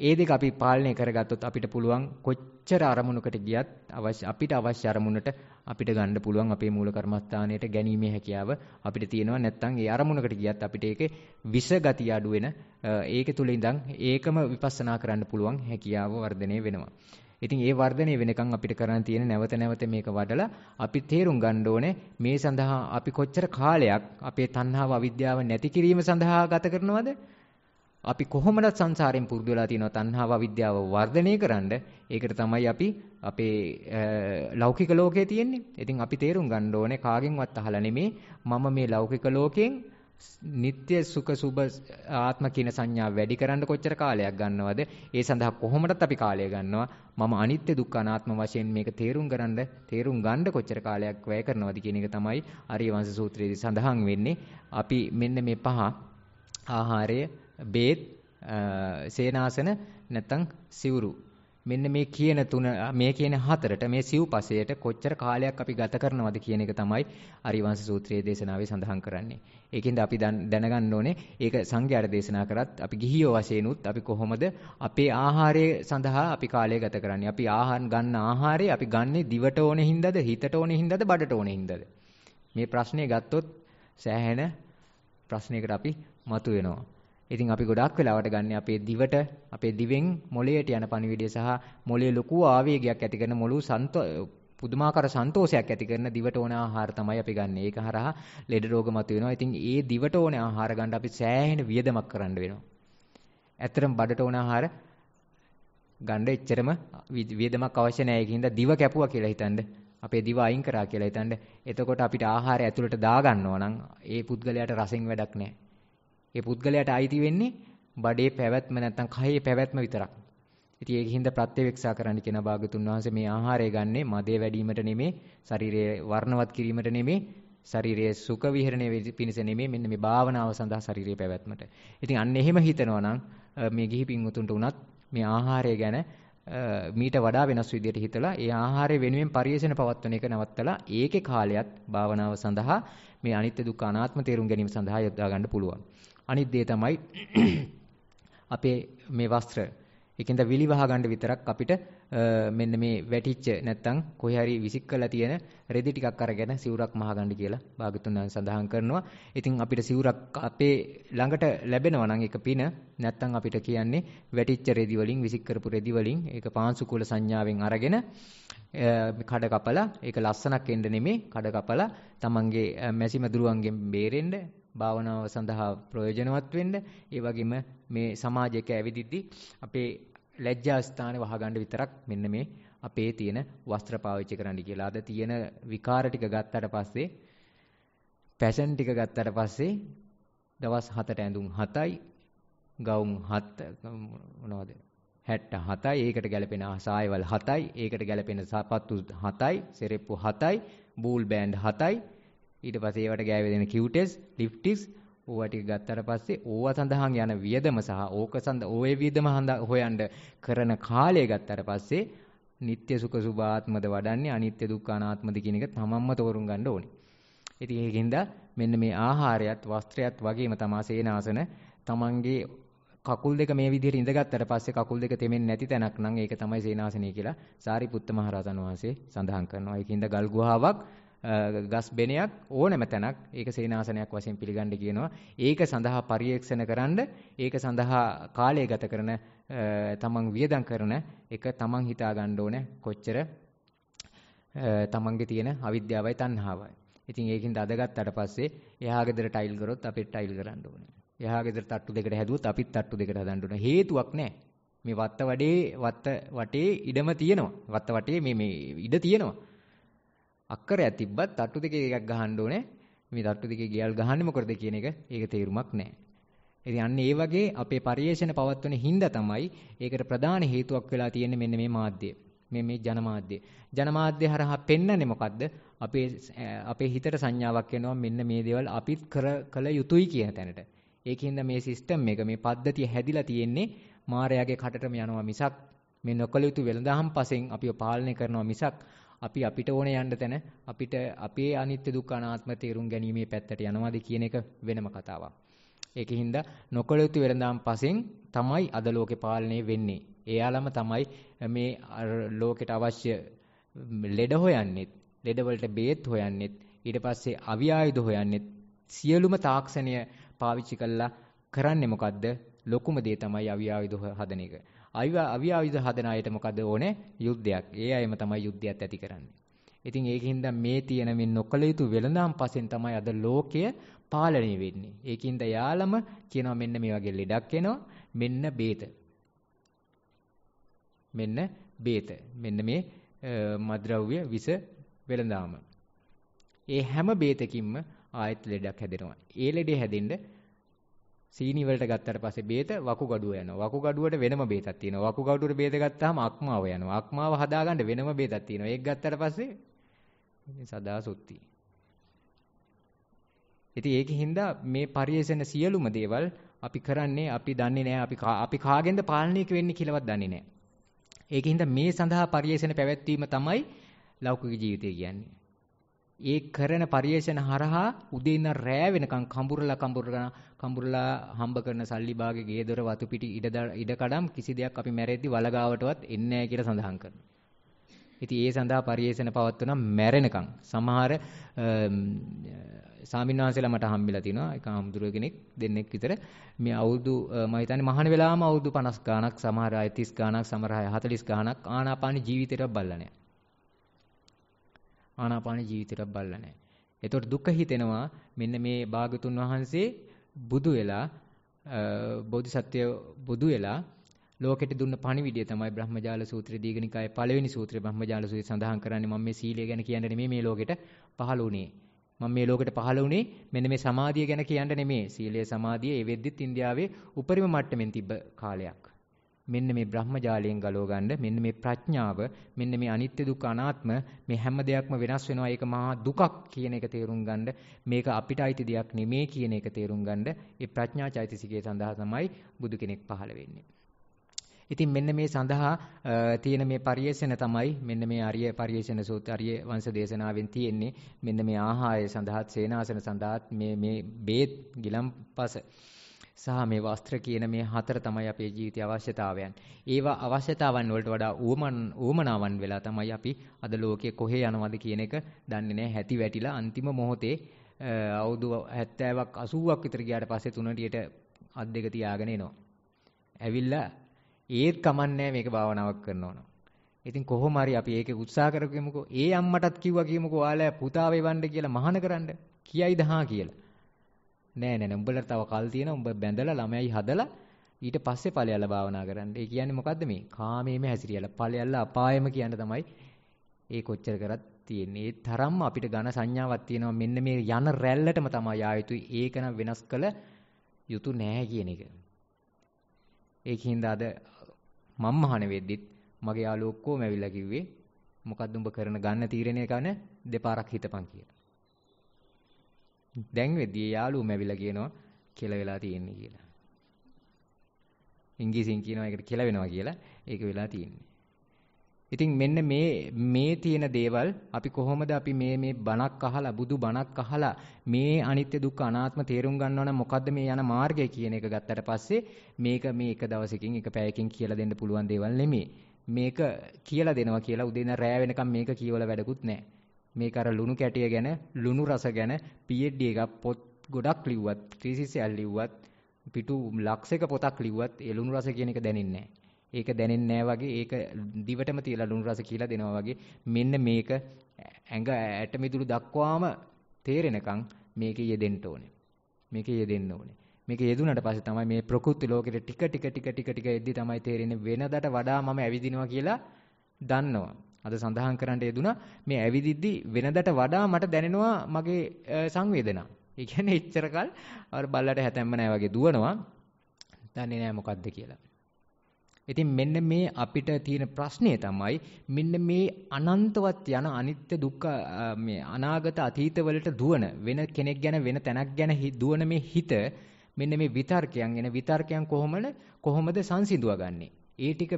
ඒ දෙක අපි පාලනය කරගත්තොත් අපිට පුළුවන් කොච්චර අරමුණකට ගියත් අවශ්‍ය අපිට අවශ්‍ය අරමුණට අපිට ගන්න පුළුවන් අපේ මූල කර්මස්ථානයට ගැනීමේ හැකියාව අපිට තියෙනවා නැත්නම් ඒ අරමුණකට ගියත් අපිට ඒකේ විස ගතිය අඩු වෙන ඒක තුල ඉඳන් ඒකම විපස්සනා කරන්න පුළුවන් හැකියාව වර්ධනය වෙනවා. ඉතින් ඒ වර්ධනය වෙනකන් අපිට කරන්න තියෙන නැවත නැවත මේක වඩලා අපි තේරුම් ගන්න ඕනේ මේ සඳහා අපි කොච්චර කාලයක් අපේ තණ්හාව අවිද්‍යාව නැති කිරීම සඳහා ගත කරනවද? අපි කොහොමද සංසාරයෙන් පුරුදු වෙලා තියෙනවා තණ්හාව අවිද්‍යාව වර්ධනය කරන්න. ඒකට තමයි අපි අපේ ලෞකික ලෝකයේ තියෙන්නේ. ඉතින් අපි තේරුම් ගන්න ඕනේ කාගෙන්වත් අහලා නෙමේ මම මේ ලෞකික ලෝකයෙන් නিত্য සුඛ සුබ ආත්ම කියන සංඥා වැඩි කරන්න කොච්චර කාලයක් ගන්නවද? ඒ සඳහා කොහොමදත් අපි කාලය ගන්නවා. මම අනිත්‍ය දුක්ඛ අනාත්ම වශයෙන් මේක තේරුම් ගන්න තේරුම් ගන්න කොච්චර කාලයක් වැය කරනවද කියන එක තමයි අරියවංශ සූත්‍රයේදී සඳහන් වෙන්නේ. අපි මෙන්න මේ පහ ආහාරය, බේත්, සේනාසන නැත්නම් සිවුරු මෙන්න මේ කියන තුන මේ කියන හතරට මේ සිව්පසයට කොච්චර කාලයක් අපි ගත කරනවද කියන එක තමයි අරිවංශ සූත්‍රයේ දේශනාවේ සඳහන් කරන්නේ. ඒකෙන්ද අපි දැනගන්න ඕනේ ඒක සංඝයාට දේශනා කරත් අපි ගිහියෝ වශයෙන් උත් අපි කොහොමද අපේ ආහාරය සඳහා අපි කාලය ගත කරන්නේ. අපි ආහාර ගන්න ආහාරය අපි ගන්නේ දිවට ඕනේ හින්දාද හිතට ඕනේ හින්දාද බඩට ඕනේ හින්දාද? මේ ප්‍රශ්නේ ගත්තොත් සෑහෙන ප්‍රශ්නයකට අපි මතු වෙනවා. ඉතින් අපි ගොඩාක් වෙලාවට ගන්න අපේ දිවට අපේ දිවෙන් මොළයට යන පණිවිඩය සහ මොළයේ ලොකු ආවේගයක් ඇති කරන මොළු පුදුමාකාර සන්තෝෂයක් ඇති කරන දිවට ඕන ආහාර තමයි අපි ගන්න. ඒක හරහා ලෙඩ රෝග මතුවෙනවා. ඉතින් ඒ දිවට ඕන ආහාර ගන්න අපි සෑහෙන වියදමක් කරන්න වෙනවා. ඇත්තටම බඩට ඕන ආහාර ගන්න එච්චරම වියදමක් අවශ්‍ය නැහැ. ඒකින්ද දිව කැපුවා කියලා හිතන්නේ. අපේ දිව අයින් කරා කියලා හිතන්න. එතකොට අපිට ආහාරය ඇතුළට දා ගන්නවා නම් ඒ පුද්ගලයාට රසෙන් වැඩක් නැහැ. ඒ පුද්ගලයාට අයිති වෙන්නේ බඩේ පැවැත්ම නැත්තම් කයේ පැවැත්ම විතරක්. ඉතින් ඒකින්ද ප්‍රත්‍යවේක්ෂා කරන්න කියන භාගතුන් වහන්සේ මේ ආහාරය ගන්නේ මදේ වැඩිවීමට නෙමේ ශරීරයේ වර්ණවත් කිරීමට නෙමේ ශරීරයේ සුඛ විහරණය පිණිස නෙමේ මෙන්න මේ භාවනාව සඳහා ශරීරයේ පැවැත්මට. ඉතින් අන්න එහෙම හිතනවා නම් මේ ගිහි පින්වුතුන්ට උනත් මේ ආහාරය ගැන මීට වඩා වෙනස් විදිහට හිතලා ඒ ආහාරය වෙනුවෙන් පරිේෂණ පවත්වන එක නවත්තලා ඒකේ කාලයත් භාවනාව සඳහා මේ අනිත්‍ය දුක්ඛ අනාත්ම තේරුම් ගැනීම සඳහා යොදා ගන්න පුළුවන්. අනිත් දේ තමයි අපේ මේ වස්ත්‍ර ඒකෙන්ද විලි වහ ගන්න විතරක් අපිට මෙන්න මේ වැටිච්ච නැත්තම් කොහේ හරි විසික් කරලා තියෙන රෙදි ටිකක් අරගෙන සිවුරක් මහ ගන්න කියලා භාගතුන් සඳහන් කරනවා. ඉතින් අපිට සිවුරක් අපේ ළඟට ලැබෙනවා නම් ඒක පින නැත්තම් අපිට කියන්නේ වැටිච්ච රෙදි වලින් විසික් කරපු රෙදි වලින් ඒක පාංශු කුල සංඥාවෙන් අරගෙන කඩ කපලා ඒක ලස්සනක් එන්න නෙමෙයි කඩ කපලා තමන්ගේ මැසි මදුරුවන්ගෙන් බේරෙන්න භාවනාව සඳහා ප්‍රයෝජනවත් වෙන්න ඒ වගේම මේ සමාජයක ඇවිදිද්දී අපේ ලැජ්ජා ස්ථානේ වහගන්න විතරක් මෙන්න මේ අපේ තියෙන වස්ත්‍ර පාවිච්චි කරන්න කියලා. අද තියෙන විකාර ටික ගත්තට පස්සේ ෆැෂන් ටික ගත්තට පස්සේ දවස් 7ට ඇඳුම් 7යි ගවුම් 7 මොනවද 67යි ඒකට ගැලපෙන සායවල් 7යි ඒකට ගැලපෙන සපත්තු 7යි සෙරෙප්පු 7යි බූල් බෑන්ඩ් 7යි ඊට පස්සේ ඒවට ගෑවේ දෙන කිව්ටෙස්, ලිප්ටික්ස් ඕවා ටික ගත්තට පස්සේ ඕවා සඳහන් යන වියදම සහ ඕක සඳ ඕයේ වියදම හොයන්න කරන කාලය ගත්තට පස්සේ නিত্য සුඛ සුභාත්මද වඩන්නේ අනිත්‍ය දුක්ඛ අනාත්මද කියන එක තමන්ම තෝරුම් ගන්න ඕනේ. ඉතින් ඒකින්ද මෙන්න මේ ආහාරයත් වස්ත්‍රයත් වගේම තමා සේනාසන තමන්ගේ කකුල් දෙක මේ විදිහට ඉඳගත්තට පස්සේ කකුල් දෙක තෙමෙන්නේ නැති තැනක් නම් ඒක තමයි සේනාසනය කියලා සාරිපුත්ත මහ රහතන් වහන්සේ සඳහන් කරනවා. ඒකින්ද ගල් ගුහාවක් ගස් බෙනයක් ඕනෑම තැනක් ඒක සේනාසනයක් වශයෙන් පිළිගන්න කියනවා. ඒක සඳහා පරීක්ෂණ කරන්න, ඒක සඳහා කාලය ගත කරන තමන් වියදම් කරන එක තමන් හිතා ගන්න ඕනේ කොච්චර තමන්ගේ තියෙන අවිද්‍යාවයි තණ්හාවයි. ඉතින් ඒකින් දදගත්තට පස්සේ එහා ගෙදර ටයිල් කරොත් අපිට ටයිල් කරන්න ඕනේ. එහා ගෙදර තට්ටු දෙකට හැදුවොත් අපිත් තට්ටු දෙකට හදන්න ඕනේ. හේතුවක් නැහැ. මේ වත්ත වඩේ වත්ත වටේ ඉඩම තියෙනවා. වත්ත වටේ මේ මේ ඉඩ තියෙනවා. අක්කරයක් තිබ්බත් තට්ටු දෙකේ එකක් ගහන්න ඕනේ. මේ තට්ටු දෙකේ ගියල් ගහන්නේ මොකටද කියන එක ඒක තේරුමක් නැහැ. ඉතින් අන්න ඒ වගේ අපේ පරිේශන පවත්වන හින්දා තමයි ඒකට ප්‍රධාන හේතුවක් වෙලා තියෙන්නේ මෙන්න මේ මාධ්‍ය. මේ මේ ජනමාධ්‍ය. ජනමාධ්‍ය හරහා පෙන්න්නේ මොකද්ද? අපේ අපේ හිතට සංඥාවක් එනවා මෙන්න මේ දේවල් අපිත් කර කළ යුතුයි කියන තැනට. ඒකින්ද මේ සිස්ටම් එක මේ පද්ධතිය හැදිලා තියෙන්නේ මායාගේ කටටම යනවා මිසක් මේ නොකළ යුතු වෙළඳාම් පසෙන් අපිව පාලනය කරනවා මිසක් අපි අපිට ඕනේ යන්න තැන අපිට අපේ අනිත්‍ය දුක්ඛ අනාත්ම තේරුම් ගැනීමේ පැත්තට යනවාද කියන එක වෙනම කතාවක්. ඒකින් හින්දා නොකළ යුතු වෙනදාම් පසෙන් තමයි අද ලෝකේ පාලනය වෙන්නේ. එයාලම තමයි මේ ලෝකෙට අවශ්‍ය ලෙඩ හොයන්නෙත්, ලෙඩ වලට බේත් හොයන්නෙත්, ඊට පස්සේ අවියායුධ හොයන්නෙත් සියලුම තාක්ෂණය පාවිච්චි කළා කරන්නේ මොකද්ද? ලොකුම දේ තමයි අවියායුධ හදන එක. අවියායුධ හදන අයට මොකද ඕනේ? යුද්ධයක්. ඒ අයම තමයි යුද්ධයත් ඇති කරන්නේ. ඉතින් ඒකින්ද මේ තියෙන මේ නොකල යුතු වෙළඳාම් පසෙන් තමයි අද ලෝකය පාලනය වෙන්නේ. ඒකින්ද යාළම කියනවා මෙන්න මේ වගේ ලෙඩක් එනවා. මෙන්න බේත. මෙන්න බේත. මෙන්න මේ මද්‍රව්‍ය විස වෙළඳාම. ඒ හැම බේතකින්ම ආයත් ලෙඩක් හැදෙනවා. ඒ ලෙඩේ හැදෙන්න සීනි වලට ගත්තට පස්සේ බේත වකුගඩුව යනවා. වකුගඩුවට වෙනම බේතක් තියෙනවා. වකුගඩුවට බේත ගත්තාම අක්මාව යනවා. අක්මාව හදාගන්න වෙනම බේතක් තියෙනවා. ඒක ගත්තට පස්සේ සදා සුත්ති. ඉතින් ඒකෙන් හින්දා මේ පරිේශන සියලුම දේවල් අපි කරන්නේ අපි දන්නේ නැහැ අපි අපි කාගෙන්ද පාලනයක වෙන්නේ කියලාවත් දන්නේ නැහැ. ඒකෙන් හින්දා මේ සඳහා පරිේශන පැවැත්වීම තමයි ලෞකික ජීවිතය කියන්නේ. ඒ කරන පරිේෂණ හරහා උදේ ඉඳන් රෑ වෙනකන් කඹුරලා කඹුරලා කඹුරලා හම්බ කරන සල්ලි භාගේ ගේ දොර වතු පිටි ඉඩ ඉඩ කඩම් කිසි දෙයක් අපි මැරෙද්දි වලගාවටවත් එන්නේ නැහැ කියලා සඳහන් කරනවා. ඉතින් ඒ සඳහා පරිේෂණ පවත්වන මැරෙනකන් සමහර සාමින්වහන්සේලා මට හම්බෙලා තිනවා එක හම්දුරුව කෙනෙක් දෙන්නෙක් විතර මේ අවුරුදු මම හිතන්නේ මහාන වෙලාවම අවුරුදු 50 ගාණක් සමහර අය 30 ගාණක් සමහර අය 40 ගාණක් ආනාපාන ජීවිතේට බල්ලා නැහැ. ආනාපාන ජීවිතයට බල්ලා නැහැ. එතකොට දුක හිතෙනවා මෙන්න මේ භාගතුන් වහන්සේ බුදු වෙලා බෝධිසත්වය බුදු වෙලා ලෝකෙට දුන්න පණිවිඩය තමයි බ්‍රහ්මජාල සූත්‍රයේ දීගණිකායේ පළවෙනි සූත්‍රයේ බ්‍රහ්මජාල සූත්‍රයේ සඳහන් කරන්නේ මම මේ සීලය ගැන කියන්නේ නෙමෙයි මේ ලෝකෙට පහළ වුණේ. මම මේ ලෝකෙට පහළ වුණේ මෙන්න මේ සමාධිය ගැන කියන්න නෙමෙයි. සීලය සමාධිය ඒ වෙද්දිත් ඉන්දියාවේ උපරිම මට්ටමින් තිබ්බ කාලයක්. මෙන්න මේ බ්‍රහ්මජාලයෙන් ගලව ගන්න මෙන්න මේ ප්‍රඥාව මෙන්න මේ අනිත්‍ය දුක්ඛ අනාත්ම මේ හැම දෙයක්ම වෙනස් වෙනවා ඒක මහා දුකක් කියන එක තේරුම් ගන්න මේක අපිට අයිති දෙයක් නෙමේ කියන එක තේරුම් ගන්න ඒ ප්‍රඥා චෛතසිකයේ සඳහා තමයි බුදු කෙනෙක් පහළ වෙන්නේ ඉතින් මෙන්න මේ සඳහා තියෙන මේ පරිේශන තමයි මෙන්න මේ අරිය පරිේශන සූත්‍ර අරිය වංශ දේශනාවෙන් තියෙන්නේ මෙන්න මේ ආහාය සඳහාත් සේනාසන සඳහාත් මේ මේ බේත් ගිලම්පස සහ මේ වස්ත්‍ර කියන මේ හතර තමයි අපේ ජීවිතයේ අවශ්‍යතාවයන්. ඒවා අවශ්‍යතාවන් වලට වඩා ඌමන් ඌමනාවන් වෙලා තමයි අපි අද ලෝකයේ කොහේ යනවද කියන එක දන්නේ නැහැ. හැටි වැටිලා අන්තිම මොහොතේ අවුරුදු 70ක් 80ක් විතර ගියාට පස්සේ තුනටියට අත් දෙක තියාගෙන එනවා. ඇවිල්ලා ඒත් කමන්නේ මේක භාවනාවක් කරනවා නෝ. ඉතින් කොහොම හරි අපි ඒකේ උත්සාහ කරගෙමුකෝ. ඒ අම්මටත් කිව්වා කියමුකෝ ඔයාලා පුතාව එවන්න කියලා මහාන කරන්න. කියයිද හා කියලා. නෑ නෑ උඹලට තව කල් තියෙනවා උඹ බැඳලා ළමයි හදලා ඊට පස්සේ ඵලයල්ල භාවනා කරන්න. ඒ කියන්නේ මොකද්ද මේ? කාමයේම හැසිරියලා ඵලයල්ල අපායෙම කියන තමයි ඒ කොච්චර කරත් තියෙන්නේ. ඒ තරම්ම අපිට ඝන සංඥාවක් තියෙනවා. මෙන්න මේ යන රැල්ලටම තමයි ආයුතුයි. ඒක නම් වෙනස් කළ යුතු නෑ කියන එක. ඒකින්ද අද මම මහන වෙද්දිත් මගේ යාළුවෝ ඔක්කොම ඇවිල්ලා කිව්වේ මොකද්ද උඹ කරන ගන්න තීරණය ගන්න දෙපාරක් හිතපන් කියලා. දැන් වෙදී යාළුවෝ මැවිලා කියනවා කියලා වෙලා තියෙන්නේ කියලා. ඉංග්‍රීසියෙන් කියනවා ඒකට කියලා වෙනවා කියලා ඒක වෙලා තියෙන්නේ. ඉතින් මෙන්න මේ මේ තියෙන දේවල් අපි කොහොමද අපි මේ මේ බණක් අහලා බුදු බණක් අහලා මේ අනිත්‍ය දුක්ඛ අනාත්ම තේරුම් ගන්නවා නම් මොකද්ද මේ යන මාර්ගය කියන එක ගත්තට පස්සේ මේක මේ එක දවසකින් එක පැයකින් කියලා දෙන්න පුළුවන් දේවල් නෙමෙයි. මේක කියලා දෙනවා කියලා උදේන රෑ වෙනකම් මේක කියවලා වැඩකුත් නැහැ. මේක අර ලුණු කැටිය ගැන ලුණු රස ගැන PhD එකක් පොත් ගොඩක් ලිව්වත් 3CCL ලිව්වත් පිටු ලක්ෂයක පොතක් ලිව්වත් ඒ ලුණු රස කියන එක දැනෙන්නේ ඒක දැනෙන්නේ වගේ ඒක දිවටම තියලා ලුණු රස කියලා දෙනවා වගේ මෙන්න මේක ඇඟ ඇට මිදුළු දක්වාම තේරෙනකන් මේකේ යෙදෙන්න ඕනේ. මේකේ යෙදෙන්න ඕනේ. මේක යෙදුනට පස්සේ තමයි මේ ප්‍රකෘති ලෝකෙට ටික ටික ටික ටික ටික එද්දි තමයි තේරෙන්නේ වෙනදට වඩා මම ඇවිදිනවා කියලා දන්නවා. අද සඳහන් කරන්න යෙදුනා මේ ඇවිදිද්දි වෙනදට වඩා මට දැනෙනවා මගේ සංවේදනා. ඒ කියන්නේ එච්චරකල් අර බල්ලට හැතැම්ම නැහැ වගේ දුවනවා. දන්නේ නැහැ මොකද්ද කියලා. ඉතින් මෙන්න මේ අපිට තියෙන ප්‍රශ්නය තමයි මෙන්න මේ අනන්තවත් යන අනිත්‍ය දුක්ඛ මේ අනාගත අතීත වලට දුවන වෙන කෙනෙක් ගැන වෙන තැනක් ගැන දුවන මේ හිත මෙන්න මේ විතර්කයන් එන විතර්කයන් කොහොමද කොහොමද සංසිඳුවගන්නේ ඒ ටික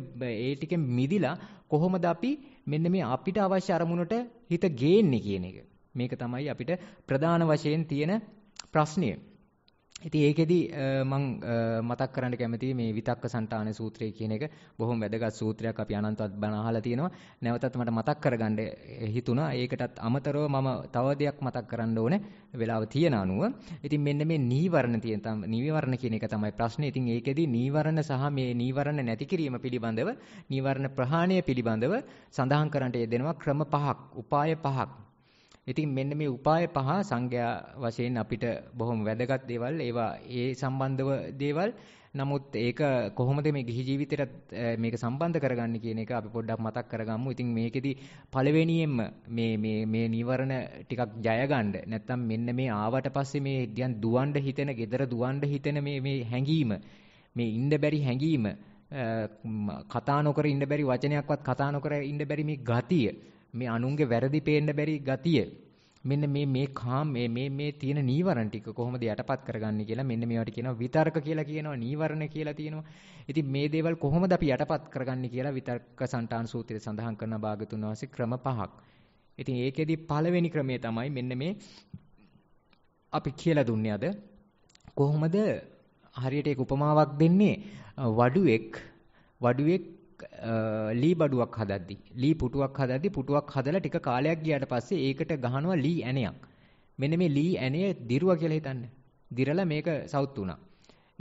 ඒ ටිකෙන් මිදිලා කොහොමද අපි මෙන්න මේ අපිට අවශ්‍ය අරමුණට හිත ගේන්නේ කියන එක. මේක තමයි අපිට ප්‍රධාන වශයෙන් තියෙන ප්‍රශ්නය. ඉතින් ඒකෙදි මම මතක් කරන්න කැමතියි මේ විතක්ක සන්තාන සූත්‍රය කියන එක බොහොම වැදගත් සූත්‍රයක් අපි අනන්තවත් බණ අහලා තියෙනවා. නැවතත් මට මතක් කරගන්න හිතුණා. ඒකටත් අමතරව මම තව දෙයක් මතක් කරන්න ඕනේ වෙලාව තියෙන අනුව. ඉතින් මෙන්න මේ නීවරණ තියෙන තම නීවරණ කියන එක තමයි ප්‍රශ්නේ. ඉතින් ඒකෙදි නීවරණ සහ මේ නීවරණ නැති කිරීම පිළිබඳව නීවරණ ප්‍රහාණය පිළිබඳව සඳහන් කරන්නට යෙදෙනවා ක්‍රම පහක්, උපාය පහක්. ඉතින් මෙන්න මේ උපාය පහ සංඥා වශයෙන් අපිට බොහොම වැදගත් දේවල් ඒවා ඒ සම්බන්ධව දේවල් නමුත් ඒක කොහොමද මේ ගිහි ජීවිතයට මේක සම්බන්ධ කරගන්නේ කියන එක අපි පොඩ්ඩක් මතක් කරගමු. ඉතින් මේකෙදි පළවෙනියෙන්ම මේ මේ මේ නිවරණ ටිකක් ජය ගන්න. නැත්තම් මෙන්න මේ ආවට පස්සේ මේ දැන් දුවන්න හිතෙන, gedara දුවන්න හිතෙන මේ මේ හැඟීම, මේ ඉන්න බැරි හැඟීම, කතා නොකර ඉන්න බැරි වචනයක්වත් කතා නොකර ඉන්න බැරි මේ ගතිය මේ අනුන්ගේ වැරදි පේන්න බැරි ගතිය මෙන්න මේ මේ කාම මේ මේ මේ තියෙන නීවරණ ටික කොහොමද යටපත් කරගන්නේ කියලා මෙන්න මේවට කියනවා විතර්ක කියලා කියනවා නීවරණ කියලා තියෙනවා. ඉතින් මේ දේවල් කොහොමද අපි යටපත් කරගන්නේ කියලා විතර්ක සන්තාන සූත්‍රයේ සඳහන් කරන භාගතුන් වහන්සේ ක්‍රම පහක්. ඉතින් ඒකෙදි පළවෙනි ක්‍රමය තමයි මෙන්න මේ අපි කියලා දුන්නේ අද කොහොමද හරියට ඒක උපමාවක් දෙන්නේ වඩුවෙක් වඩුවෙක් ලී බඩුවක් හදද්දි ලී පුටුවක් හදද්දි පුටුවක් හදලා ටික කාලයක් ගියාට පස්සේ ඒකට ගහනවා ලී ඇණයක් මෙන්න මේ ලී ඇණය දිරුවා කියලා හිතන්න දිරලා මේක සවුත් වුණා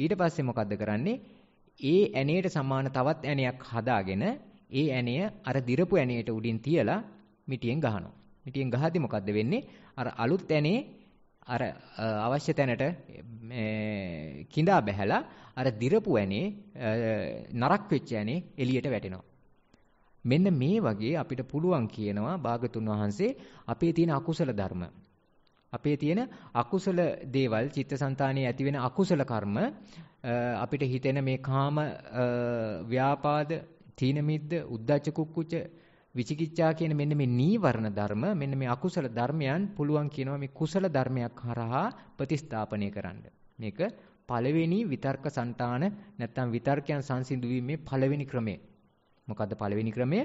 ඊට පස්සේ මොකද්ද කරන්නේ ඒ ඇණයට සමාන තවත් ඇණයක් හදාගෙන ඒ ඇණය අර දිරපු ඇණයට උඩින් තියලා මිටියෙන් ගහනවා මිටියෙන් ගහද්දි මොකද්ද වෙන්නේ අර අලුත් ඇණේ අර අවශ්‍ය තැනට කිඳා බැහැලා අර දිරපු ඇනේ නරක් වෙච්ච ඇනේ එළියට වැටෙනවා. මෙන්න මේ වගේ අපිට පුළුවන් කියනවා භාගතුන් වහන්සේ අපේ තියෙන අකුසල ධර්ම අපේ තියෙන අකුසල දේවල් චිත්තසංතානයේ ඇතිවෙන අකුසල කර්ම අපිට හිතෙන මේ කාම ව්‍යාපාද තීන මිද්ද උද්ධච්ච කුක්කුච්ච විචිකිච්ඡා කියන මෙන්න මේ නීවරණ ධර්ම මෙන්න මේ අකුසල ධර්මයන් පුළුවන් කියනවා මේ කුසල ධර්මයක් හරහා ප්‍රතිස්ථාපනය කරන්න මේක පළවෙනි විතර්ක సంతාන නැත්නම් විතර්කයන් සංසිඳුවීමේ පළවෙනි ක්‍රමය. මොකද්ද පළවෙනි ක්‍රමය?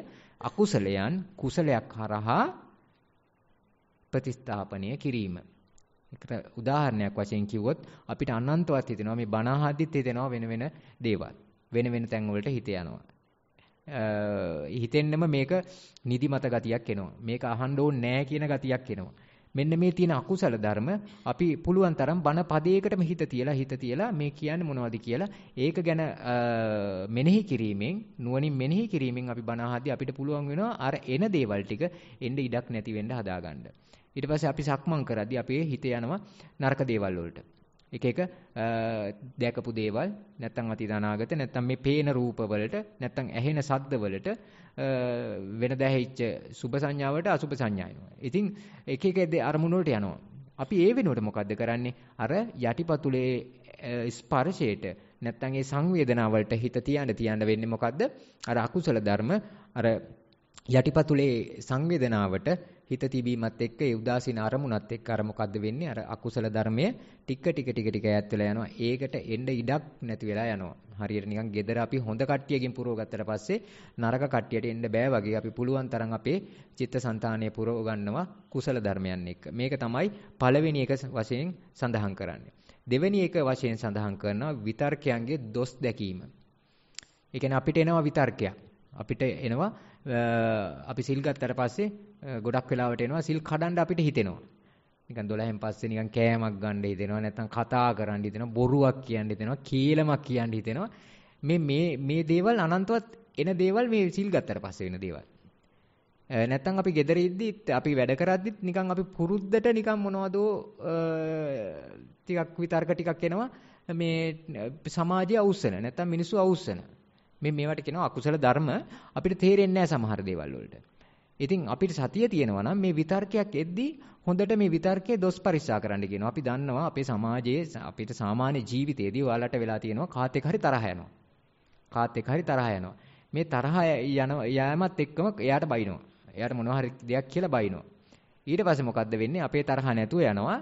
අකුසලයන් කුසලයක් හරහා ප්‍රතිස්ථාපනය කිරීම. ඒකට උදාහරණයක් වශයෙන් කිව්වොත් අපිට අනන්තවත් හිතෙනවා මේ බණ අහද්දිත් හිතෙනවා වෙන වෙන දේවල්. වෙන වෙන තැන් වලට හිත යනවා. හිතෙන්නම මේක නිදිමත ගතියක් එනවා. මේක අහන්න ඕනේ නෑ කියන ගතියක් එනවා. මෙන්න මේ තියෙන අකුසල ධර්ම අපි පුළුවන් තරම් බණ පදයකටම හිත තියලා හිත තියලා මේ කියන්නේ මොනවද කියලා ඒක ගැන මෙනෙහි කිරීමෙන් නුවණින් මෙනෙහි කිරීමෙන් අපි බණ අපිට පුළුවන් වෙනවා අර එන දේවල් ටික එන්න ඉඩක් නැති වෙන්න හදාගන්න. ඊට පස්සේ අපි සක්මන් කරද්දී අපේ හිත යනවා නරක දේවල් වලට. එක එක දැකපු දේවල් නැත්නම් අතීත අනාගත නැත්නම් මේ පේන රූපවලට නැත්නම් ඇහෙන ශබ්දවලට වෙනදා හැහිච්ච සුභ සංඥාවට අසුභ සංඥා එනවා. ඉතින් එක එක අරමුණු වලට යනවා. අපි ඒ වෙනුවට මොකද්ද කරන්නේ? අර යටිපතුලේ ස්පර්ශයට නැත්තම් ඒ සංවේදනාවලට හිත තියන්න තියන්න වෙන්නේ මොකද්ද? අර අකුසල ධර්ම අර යටිපතුලේ සංවේදනාවට හිත තිබීමත් එක්ක ඒ උදාසීන අරමුණත් එක්ක අර මොකද්ද වෙන්නේ අර අකුසල ධර්මය ටික ටික ටික ටික ඈත් වෙලා යනවා ඒකට එන්න ඉඩක් නැති වෙලා යනවා හරියට නිකන් gedara අපි හොඳ කට්ටියකින් පුරව ගත්තට පස්සේ නරක කට්ටියට එන්න බෑ වගේ අපි පුළුවන් තරම් අපේ චිත්තසංතානය පුරව ගන්නවා කුසල ධර්මයන් එක්ක මේක තමයි පළවෙනි එක වශයෙන් සඳහන් කරන්නේ දෙවෙනි එක වශයෙන් සඳහන් කරනවා විතර්කයන්ගේ දොස් දැකීම ඒ කියන්නේ අපිට එනවා විතර්කයක් අපිට එනවා අපි සිල් ගත්තට පස්සේ ගොඩක් වෙලාවට එනවා සිල් කඩන්න අපිට හිතෙනවා. නිකන් 12න් පස්සේ නිකන් කෑමක් ගන්න හිතෙනවා නැත්නම් කතා කරන්න හිතෙනවා බොරුවක් කියන්න හිතෙනවා කීලමක් කියන්න හිතෙනවා මේ මේ මේ දේවල් අනන්තවත් එන දේවල් මේ සිල් ගත්තට පස්සේ වෙන දේවල් නැත්නම් අපි gedare ඉද්දිත් අපි වැඩ කරද්දිත් නිකන් අපි පුරුද්දට නිකන් මොනවදෝ ටිකක් විතර්ක ටිකක් එනවා මේ සමාජය අවුස්සන නැත්නම් මිනිස්සු අවුස්සන මේ මේවට කියනවා අකුසල ධර්ම අපිට තේරෙන්නේ නැහැ සමහර දේවල් වලට. ඉතින් අපිට සතිය තියෙනවා නම් මේ විතර්කයක් එද්දී හොඳට මේ විතර්කයේ දොස් පරික්ෂා කරන්න කියනවා. අපි දන්නවා අපේ සමාජයේ අපිට සාමාන්‍ය ජීවිතයේදී ඔයාලට වෙලා තියෙනවා කාත් එක්ක හරි තරහ යනවා. කාත් එක්ක හරි තරහ යනවා. මේ තරහ යන යෑමත් එක්කම එයාට බයිනවා. එයාට මොනවා හරි දෙයක් කියලා බයිනවා. ඊට පස්සේ මොකද්ද වෙන්නේ? අපේ තරහ නැතුව යනවා.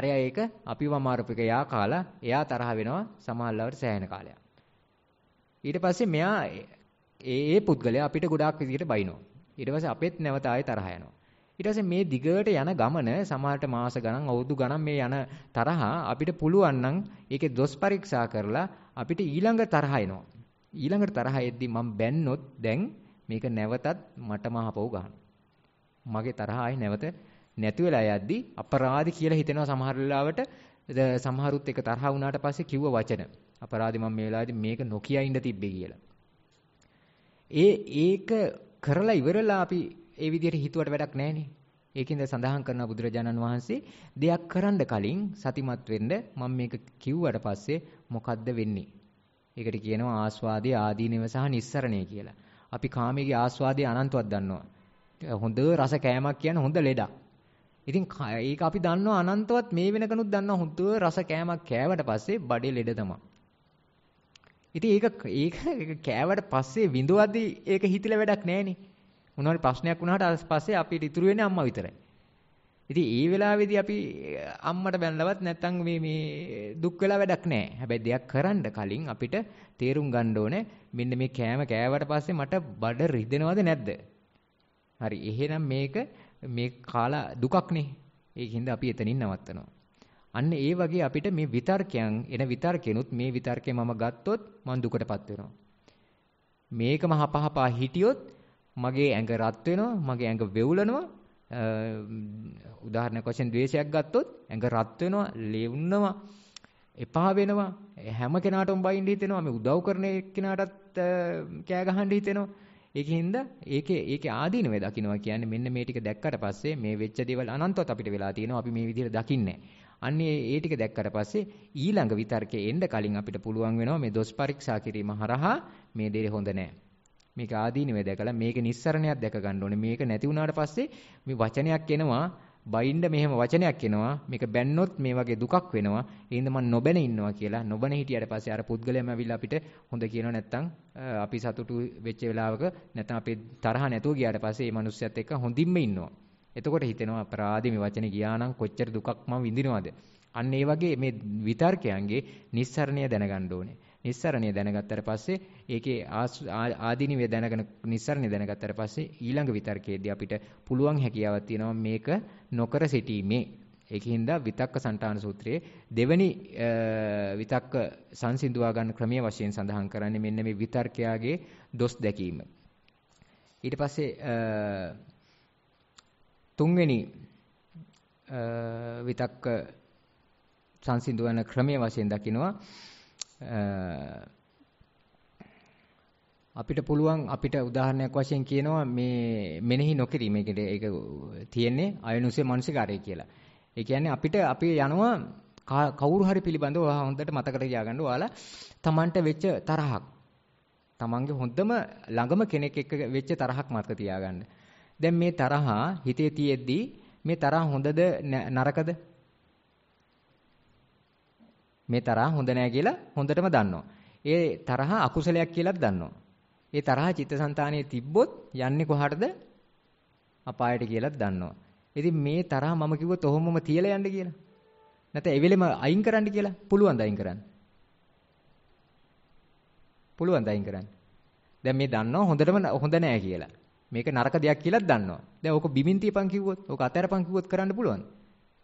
අරයා ඒක අපිව අමාරුපික යා කාලා එයා තරහ වෙනවා සමහරවල්ට සෑහෙන කාලයක්. ඊට පස්සේ මෙයා ඒ ඒ පුද්ගලයා අපිට ගොඩාක් විදිහට බයිනවා. ඊට පස්සේ අපෙත් නැවත ආයෙ තරහ යනවා. ඊට පස්සේ මේ දිගට යන ගමන සමහරට මාස ගණන් අවුරුදු ගණන් මේ යන තරහ අපිට පුළුවන් නම් ඒකේ දොස් පරීක්ෂා කරලා අපිට ඊළඟ තරහ එනවා. ඊළඟට තරහ එද්දී මම බැන්නොත් දැන් මේක නැවතත් මටම හපව ගන්න. මගේ තරහ ආයි නැවත නැති වෙලා යද්දී අපරාධ කියලා හිතෙනවා සමහර වෙලාවට සමහරුත් එක තරහ වුණාට පස්සේ කිව්ව වචන අපරාධි මම මේ වෙලාවේදී මේක නොකිය ඉඳ තිබ්බේ කියලා. ඒ ඒක කරලා ඉවරලා අපි ඒ විදිහට හිතුවට වැඩක් නැහනේ. ඒකින්ද සඳහන් කරන බුදුරජාණන් වහන්සේ දෙයක් කරන්න කලින් සතිමත් වෙන්න මම මේක කිව්වට පස්සේ මොකද්ද වෙන්නේ? ඒකට කියනවා ආස්වාදයේ ආදීනව සහ නිස්සරණය කියලා. අපි කාමයේ ආස්වාදයේ අනන්තවත් දන්නවා. හොඳ රස කෑමක් කියන්නේ හොඳ ලෙඩක්. ඉතින් ඒක අපි දන්නවා අනන්තවත් මේ වෙනකනුත් දන්නවා හොඳ රස කෑමක් කෑවට පස්සේ බඩේ ලෙඩ තමයි. ඉතින් ඒක ඒක කෑවට පස්සේ විඳවද්දි ඒක හිතිලා වැඩක් නැහනේ. මොනවාරි ප්‍රශ්නයක් වුණාට ඊට පස්සේ අපිට ඉතුරු වෙන්නේ අම්මා විතරයි. ඉතින් ඒ වෙලාවේදී අපි අම්මට බැනලවත් නැත්තම් මේ මේ දුක් වෙලා වැඩක් නැහැ. හැබැයි දෙයක් කරන්න කලින් අපිට තේරුම් ගන්න ඕනේ මෙන්න මේ කෑම කෑවට පස්සේ මට බඩ රිදෙනවද නැද්ද? හරි. එහෙනම් මේක මේ කාලා දුකක් නේ. ඒකින්ද අපි එතනින් නවත්තනවා. අන්න ඒ වගේ අපිට මේ විතර්කයන් එන විතර්කෙනුත් මේ විතර්කේ මම ගත්තොත් මං දුකටපත් වෙනවා. මේකම හපහපා හිටියොත් මගේ ඇඟ රත් වෙනවා, මගේ ඇඟ වෙවුලනවා. උදාහරණයක් වශයෙන් ද්වේෂයක් ගත්තොත් ඇඟ රත් වෙනවා, ලෙවුනවා, එපා වෙනවා. හැම කෙනාටම බයින්න හිතෙනවා. මේ උදව් කරන කෙනාටත් කෑ ගහන්න හිතෙනවා. ඒකින්ද ඒකේ ඒකේ ආදීනවේ දකින්නවා කියන්නේ මෙන්න මේ ටික දැක්කට පස්සේ මේ වෙච්ච දේවල් අනන්තවත් අපිට වෙලා තියෙනවා අපි මේ විදිහට දකින්නේ අන්නේ ඒ ටික දැක්කට පස්සේ ඊළඟ විතර්කයේ එන්න කලින් අපිට පුළුවන් වෙනවා මේ දොස් පරීක්ෂා කිරීම හරහා මේ දේ හොඳ නෑ. මේක ආදීනවේ දැකලා මේක නිස්සරණයක් දැක ගන්න ඕනේ. මේක නැති වුණාට පස්සේ මේ වචනයක් එනවා බයින්ද මෙහෙම වචනයක් එනවා මේක බැන්නොත් මේ වගේ දුකක් වෙනවා ඒ හින්දා මම නොබැන ඉන්නවා කියලා නොබැන හිටියට පස්සේ අර පුද්ගලයාම ඇවිල්ලා අපිට හොඳ කියනවා නැත්තම් අපි සතුටු වෙච්ච වෙලාවක නැත්තම් අපේ තරහ නැතුව ගියාට පස්සේ මේ මිනිස්සයත් එක්ක හොඳින්ම ඉන්නවා එතකොට හිතෙනවා අපරාධි මේ වචනේ ගියා නම් කොච්චර දුකක් මම විඳිනවද? අන්න ඒ වගේ මේ විතර්කයන්ගේ නිස්සරණය දැනගන්න ඕනේ. නිස්සරණය දැනගත්තට පස්සේ ඒකේ ආදීනිවේ දැනගෙන නිස්සරණය දැනගත්තට පස්සේ ඊළඟ විතර්කයේදී අපිට පුළුවන් හැකියාවක් තියෙනවා මේක නොකර සිටීමේ. ඒකින්ද විතක්ක සන්තාන සූත්‍රයේ දෙවැනි විතක්ක සංසිඳුවා ගන්න ක්‍රමයේ වශයෙන් සඳහන් කරන්නේ මෙන්න මේ විතර්කයාගේ දොස් දැකීම. ඊට පස්සේ තුන්වෙනි විතක්ක සංසිඳවන ක්‍රමයේ වශයෙන් දකිනවා අපිට පුළුවන් අපිට උදාහරණයක් වශයෙන් කියනවා මේ මෙනෙහි නොකිරීම. ඒ කියන්නේ ඒක තියෙන්නේ අයනුසේ මනසිකාරය කියලා. ඒ කියන්නේ අපිට අපි යනවා කවුරු හරි පිළිබඳව ඔයා හොඳට මතක තියාගන්න ඔයාලා Tamanට වෙච්ච තරහක්. Tamanගේ හොඳම ළඟම කෙනෙක් එක්ක වෙච්ච තරහක් මතක තියාගන්න. දැන් මේ තරහා හිතේ තියෙද්දී මේ තරහ හොඳද නරකද? මේ තරහ හොඳ නෑ කියලා හොඳටම දන්නවා. ඒ තරහ අකුසලයක් කියලාත් දන්නවා. ඒ තරහ චිත්තසංතානයේ තිබ්බොත් යන්නේ කොහටද? අපායට කියලාත් දන්නවා. ඉතින් මේ තරහ මම කිව්වොත් ඔහොමම තියලා යන්න කියලා. නැත්නම් ඒ වෙලෙම අයින් කරන්න කියලා පුළුවන් ද අයින් කරන්න? පුළුවන් ද අයින් කරන්න? දැන් මේ දන්නවා හොඳටම හොඳ නෑ කියලා. මේක නරක දෙයක් කියලා දන්නවා. දැන් ඕක බිමින් තියපන් කිව්වොත්, ඕක අතහැරපන් කිව්වොත් කරන්න පුළුවන්.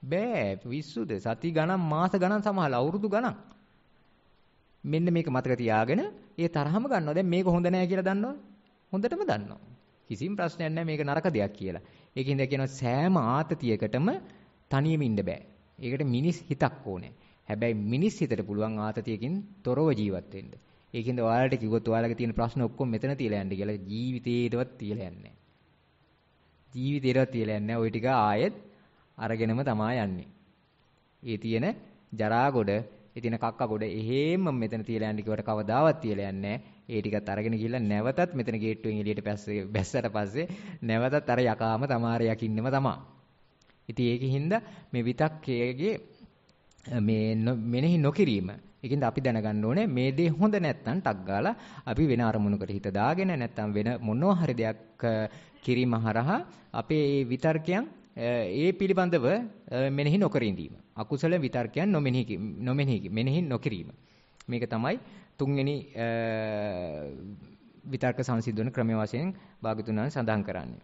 බෑ. විශ්සුද සති ගණන් මාස ගණන් සමහර අවුරුදු ගණන්. මෙන්න මේක මතක තියාගෙන ඒ තරහම ගන්නවා. දැන් මේක හොඳ නෑ කියලා දන්නවා. හොඳටම දන්නවා. කිසිම ප්‍රශ්නයක් නෑ මේක නරක දෙයක් කියලා. ඒකින්ද කියනවා සෑම ආතතියකටම තනියම ඉන්න බෑ. ඒකට මිනිස් හිතක් ඕනේ. හැබැයි මිනිස් හිතට පුළුවන් ආතතියකින් තොරව ජීවත් වෙන්න. ඒකෙන්ද ඔයාලට කිව්වොත් ඔයාලගේ තියෙන ප්‍රශ්න ඔක්කොම මෙතන තියලා යන්න කියලා ජීවිතේටවත් තියලා යන්නේ ජීවිතේටවත් තියලා යන්නේ ওই ටික ආයෙත් අරගෙනම තමා යන්නේ. ඒ තියෙන ජරා ගොඩ, ඒ තියෙන කක්ක ගොඩ එහෙම මෙතන තියලා යන්න කිව්වට කවදාවත් තියලා යන්නේ ඒ ටිකත් අරගෙන ගිහිල්ලා නැවතත් මෙතන ගේට්ටුවෙන් එළියට පැස්සේ බැස්සට පස්සේ නැවතත් අර යකාම තමාර යකින්නම තමා. ඉතින් ඒකින් හින්දා මේ විතක්කයේගේ මේ මෙනෙහි නොකිරීම ඒකින්ද අපි දැනගන්න ඕනේ මේ දේ හොඳ නැත්නම් ටක් ගාලා අපි වෙන අරමුණකට හිත දාගෙන නැත්නම් වෙන මොනවා හරි දෙයක් කිරීම හරහා අපේ මේ විතර්කයන් ඒ පිළිබඳව මෙනෙහි නොකර ඉඳීම. අකුසල විතර්කයන් නොමෙනෙහි නොමෙනෙහි මෙනෙහි නොකිරීම. මේක තමයි තුන්වෙනි විතර්ක සංසිද්ධන ක්‍රමයේ වශයෙන් භාගතුණන් සඳහන් කරන්නේ.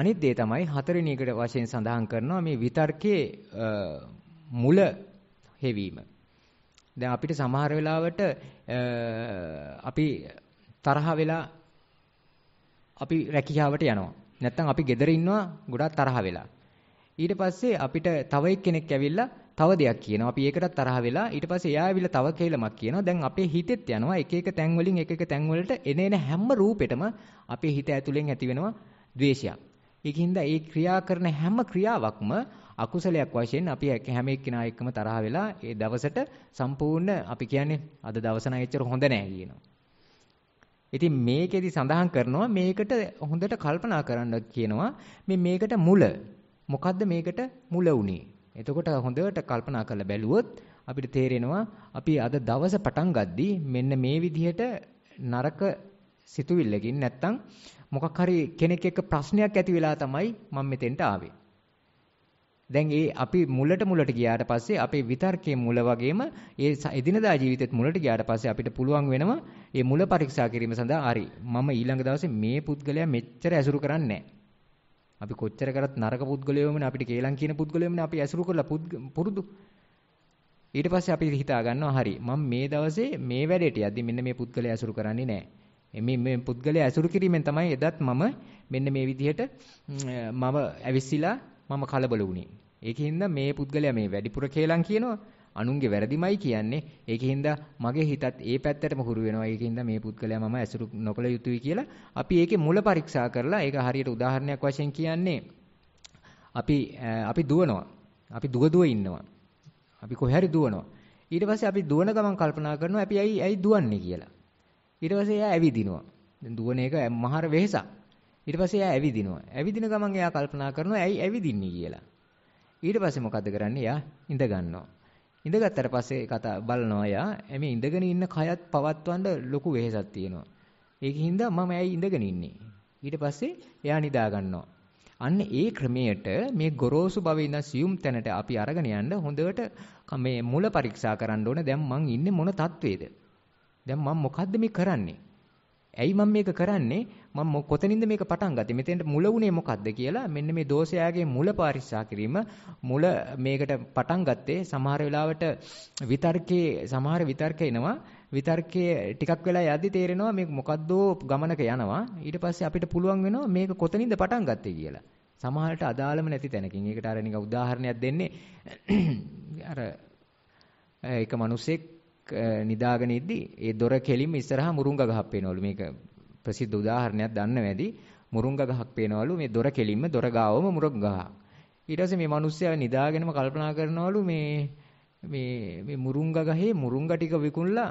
අනිත් දේ තමයි හතරවෙනි එකට වශයෙන් සඳහන් කරනවා මේ විතර්කයේ මුල හෙවීම. දැන් අපිට සමහර වෙලාවට අපි තරහ වෙලා අපි රැකියාවට යනවා. නැත්නම් අපි ගෙදර ඉන්නවා ගොඩාක් තරහ වෙලා. ඊට පස්සේ අපිට තව එක්කෙනෙක් ඇවිල්ලා තව දෙයක් කියනවා. අපි ඒකටත් තරහ වෙලා ඊට පස්සේ එයා ඇවිල්ලා තව කේලමක් කියනවා. දැන් අපේ හිතෙත් යනවා එක එක තැන් වලින් එක එක තැන් වලට එන එන හැම රූපෙටම අපේ හිත ඇතුලෙන් ඇති වෙනවා ද්වේෂයක්. ඒකින්ද ඒ ක්‍රියා කරන හැම ක්‍රියාවක්ම අකුසලයක් වශයෙන් අපි හැම එක්කිනා එක්කම තරහ වෙලා ඒ දවසට සම්පූර්ණ අපි කියන්නේ අද දවස නම් එච්චර හොඳ නෑ කියනවා. ඉතින් මේකෙදි සඳහන් කරනවා මේකට හොඳට කල්පනා කරන්න කියනවා මේ මේකට මුල මොකද්ද මේකට මුල උනේ එතකොට හොඳට කල්පනා කරලා බැලුවොත් අපිට තේරෙනවා අපි අද දවස පටන් ගද්දී මෙන්න මේ විදිහට නරක සිතුවිල්ලකින් නැත්තම් මොකක් හරි කෙනෙක් එක්ක ප්‍රශ්නයක් ඇති වෙලා තමයි මම මෙතෙන්ට ආවේ දැන් ඒ අපි මුලට මුලට ගියාට පස්සේ අපේ විතර්කයේ මුල වගේම ඒ එදිනදා ජීවිතෙත් මුලට ගියාට පස්සේ අපිට පුළුවන් වෙනවා ඒ මුල පරීක්ෂා කිරීම සඳහා හරි මම ඊළඟ දවසේ මේ පුද්ගලයා මෙච්චර ඇසුරු කරන්නේ අපි කොච්චර කරත් නරක පුද්ගලයෝමනේ අපිට කේලම් කියන පුද්ගලයෝමනේ අපි ඇසුරු කරලා පුරුදු ඊට පස්සේ අපි හිතා ගන්නවා හරි මම මේ දවසේ මේ වැඩේට යද්දි මෙන්න මේ පුද්ගලයා ඇසුරු කරන්නේ නැහැ මේ මේ පුද්ගලයා ඇසුරු කිරීමෙන් තමයි එදත් මම මෙන්න මේ විදිහට මම ඇවිස්සීලා මම කලබල වුණේ. ඒකෙන්ද මේ පුද්ගලයා මේ වැඩිපුර කේලම් කියනවා. අනුන්ගේ වැරදිමයි කියන්නේ. ඒකෙන්ද මගේ හිතත් ඒ පැත්තටම හුරු වෙනවා. ඒකෙන්ද මේ පුද්ගලයා මම ඇසුරු නොකළ යුතුයි කියලා අපි ඒකේ මුල පරීක්ෂා කරලා ඒක හරියට උදාහරණයක් වශයෙන් කියන්නේ අපි අපි දුවනවා. අපි දුව දුව ඉන්නවා. අපි කොහේ හරි දුවනවා. ඊට පස්සේ අපි දුවන ගමන් කල්පනා කරනවා අපි ඇයි ඇයි දුවන්නේ කියලා. ඊට පස්සේ එයා ඇවිදිනවා. දැන් දුවන එක මහර වෙහසක්. ඊට පස්සේ එයා ඇවිදිනවා. ඇවිදින ගමන් එයා කල්පනා කරනවා ඇයි ඇවිදින්නේ කියලා. ඊට පස්සේ මොකද කරන්නේ? එයා ඉඳ ගන්නවා. ඉඳගත්තට පස්සේ කතා බලනවා එයා. එමේ ඉඳගෙන ඉන්න කයත් පවත්වන්න ලොකු වෙහෙසක් තියෙනවා. ඒකින්ද මම ඇයි ඉඳගෙන ඉන්නේ. ඊට පස්සේ එයා නිදා ගන්නවා. අන්න ඒ ක්‍රමයට මේ ගොරෝසු භවයේ ඉඳන් සියුම් තැනට අපි අරගෙන යන්න හොඳට මේ මුල පරීක්ෂා කරන්න ඕනේ. දැන් මං ඉන්නේ මොන තත්වයේද? දැන් මම මොකද්ද මේ කරන්නේ? ඇයි මම මේක කරන්නේ? මම කොතනින්ද මේක පටන් ගත්තේ? මෙතෙන්ට මුල වුණේ මොකද්ද කියලා මෙන්න මේ දෝෂයාගේ මුල පරික්ෂා කිරීම මුල මේකට පටන් ගත්තේ සමහර වෙලාවට විතර්කයේ සමහර විතර්ක එනවා. විතර්කයේ ටිකක් වෙලා යද්දි තේරෙනවා මේක මොකද්දෝ ගමනක යනවා. ඊට පස්සේ අපිට පුළුවන් වෙනවා මේක කොතනින්ද පටන් ගත්තේ කියලා. සමහරට අදාළම නැති තැනකින්. ඒකට අර නිකන් උදාහරණයක් දෙන්නේ අර එක මිනිසෙක් නිදාගෙන ඉද්දි ඒ දොර කෙලින්ම ඉස්සරහා මුරුංග ගහක් පේනවලු මේක ප්‍රසිද්ධ උදාහරණයක් දන්න වැඩි මුරුංග ගහක් පේනවලු මේ දොර කෙලින්ම දොර ගාවම මුරුංග ගහක් ඊට පස්සේ මේ මිනිස්සයා නිදාගෙනම කල්පනා කරනවලු මේ මේ මේ මුරුංග ගහේ මුරුංග ටික විකුණලා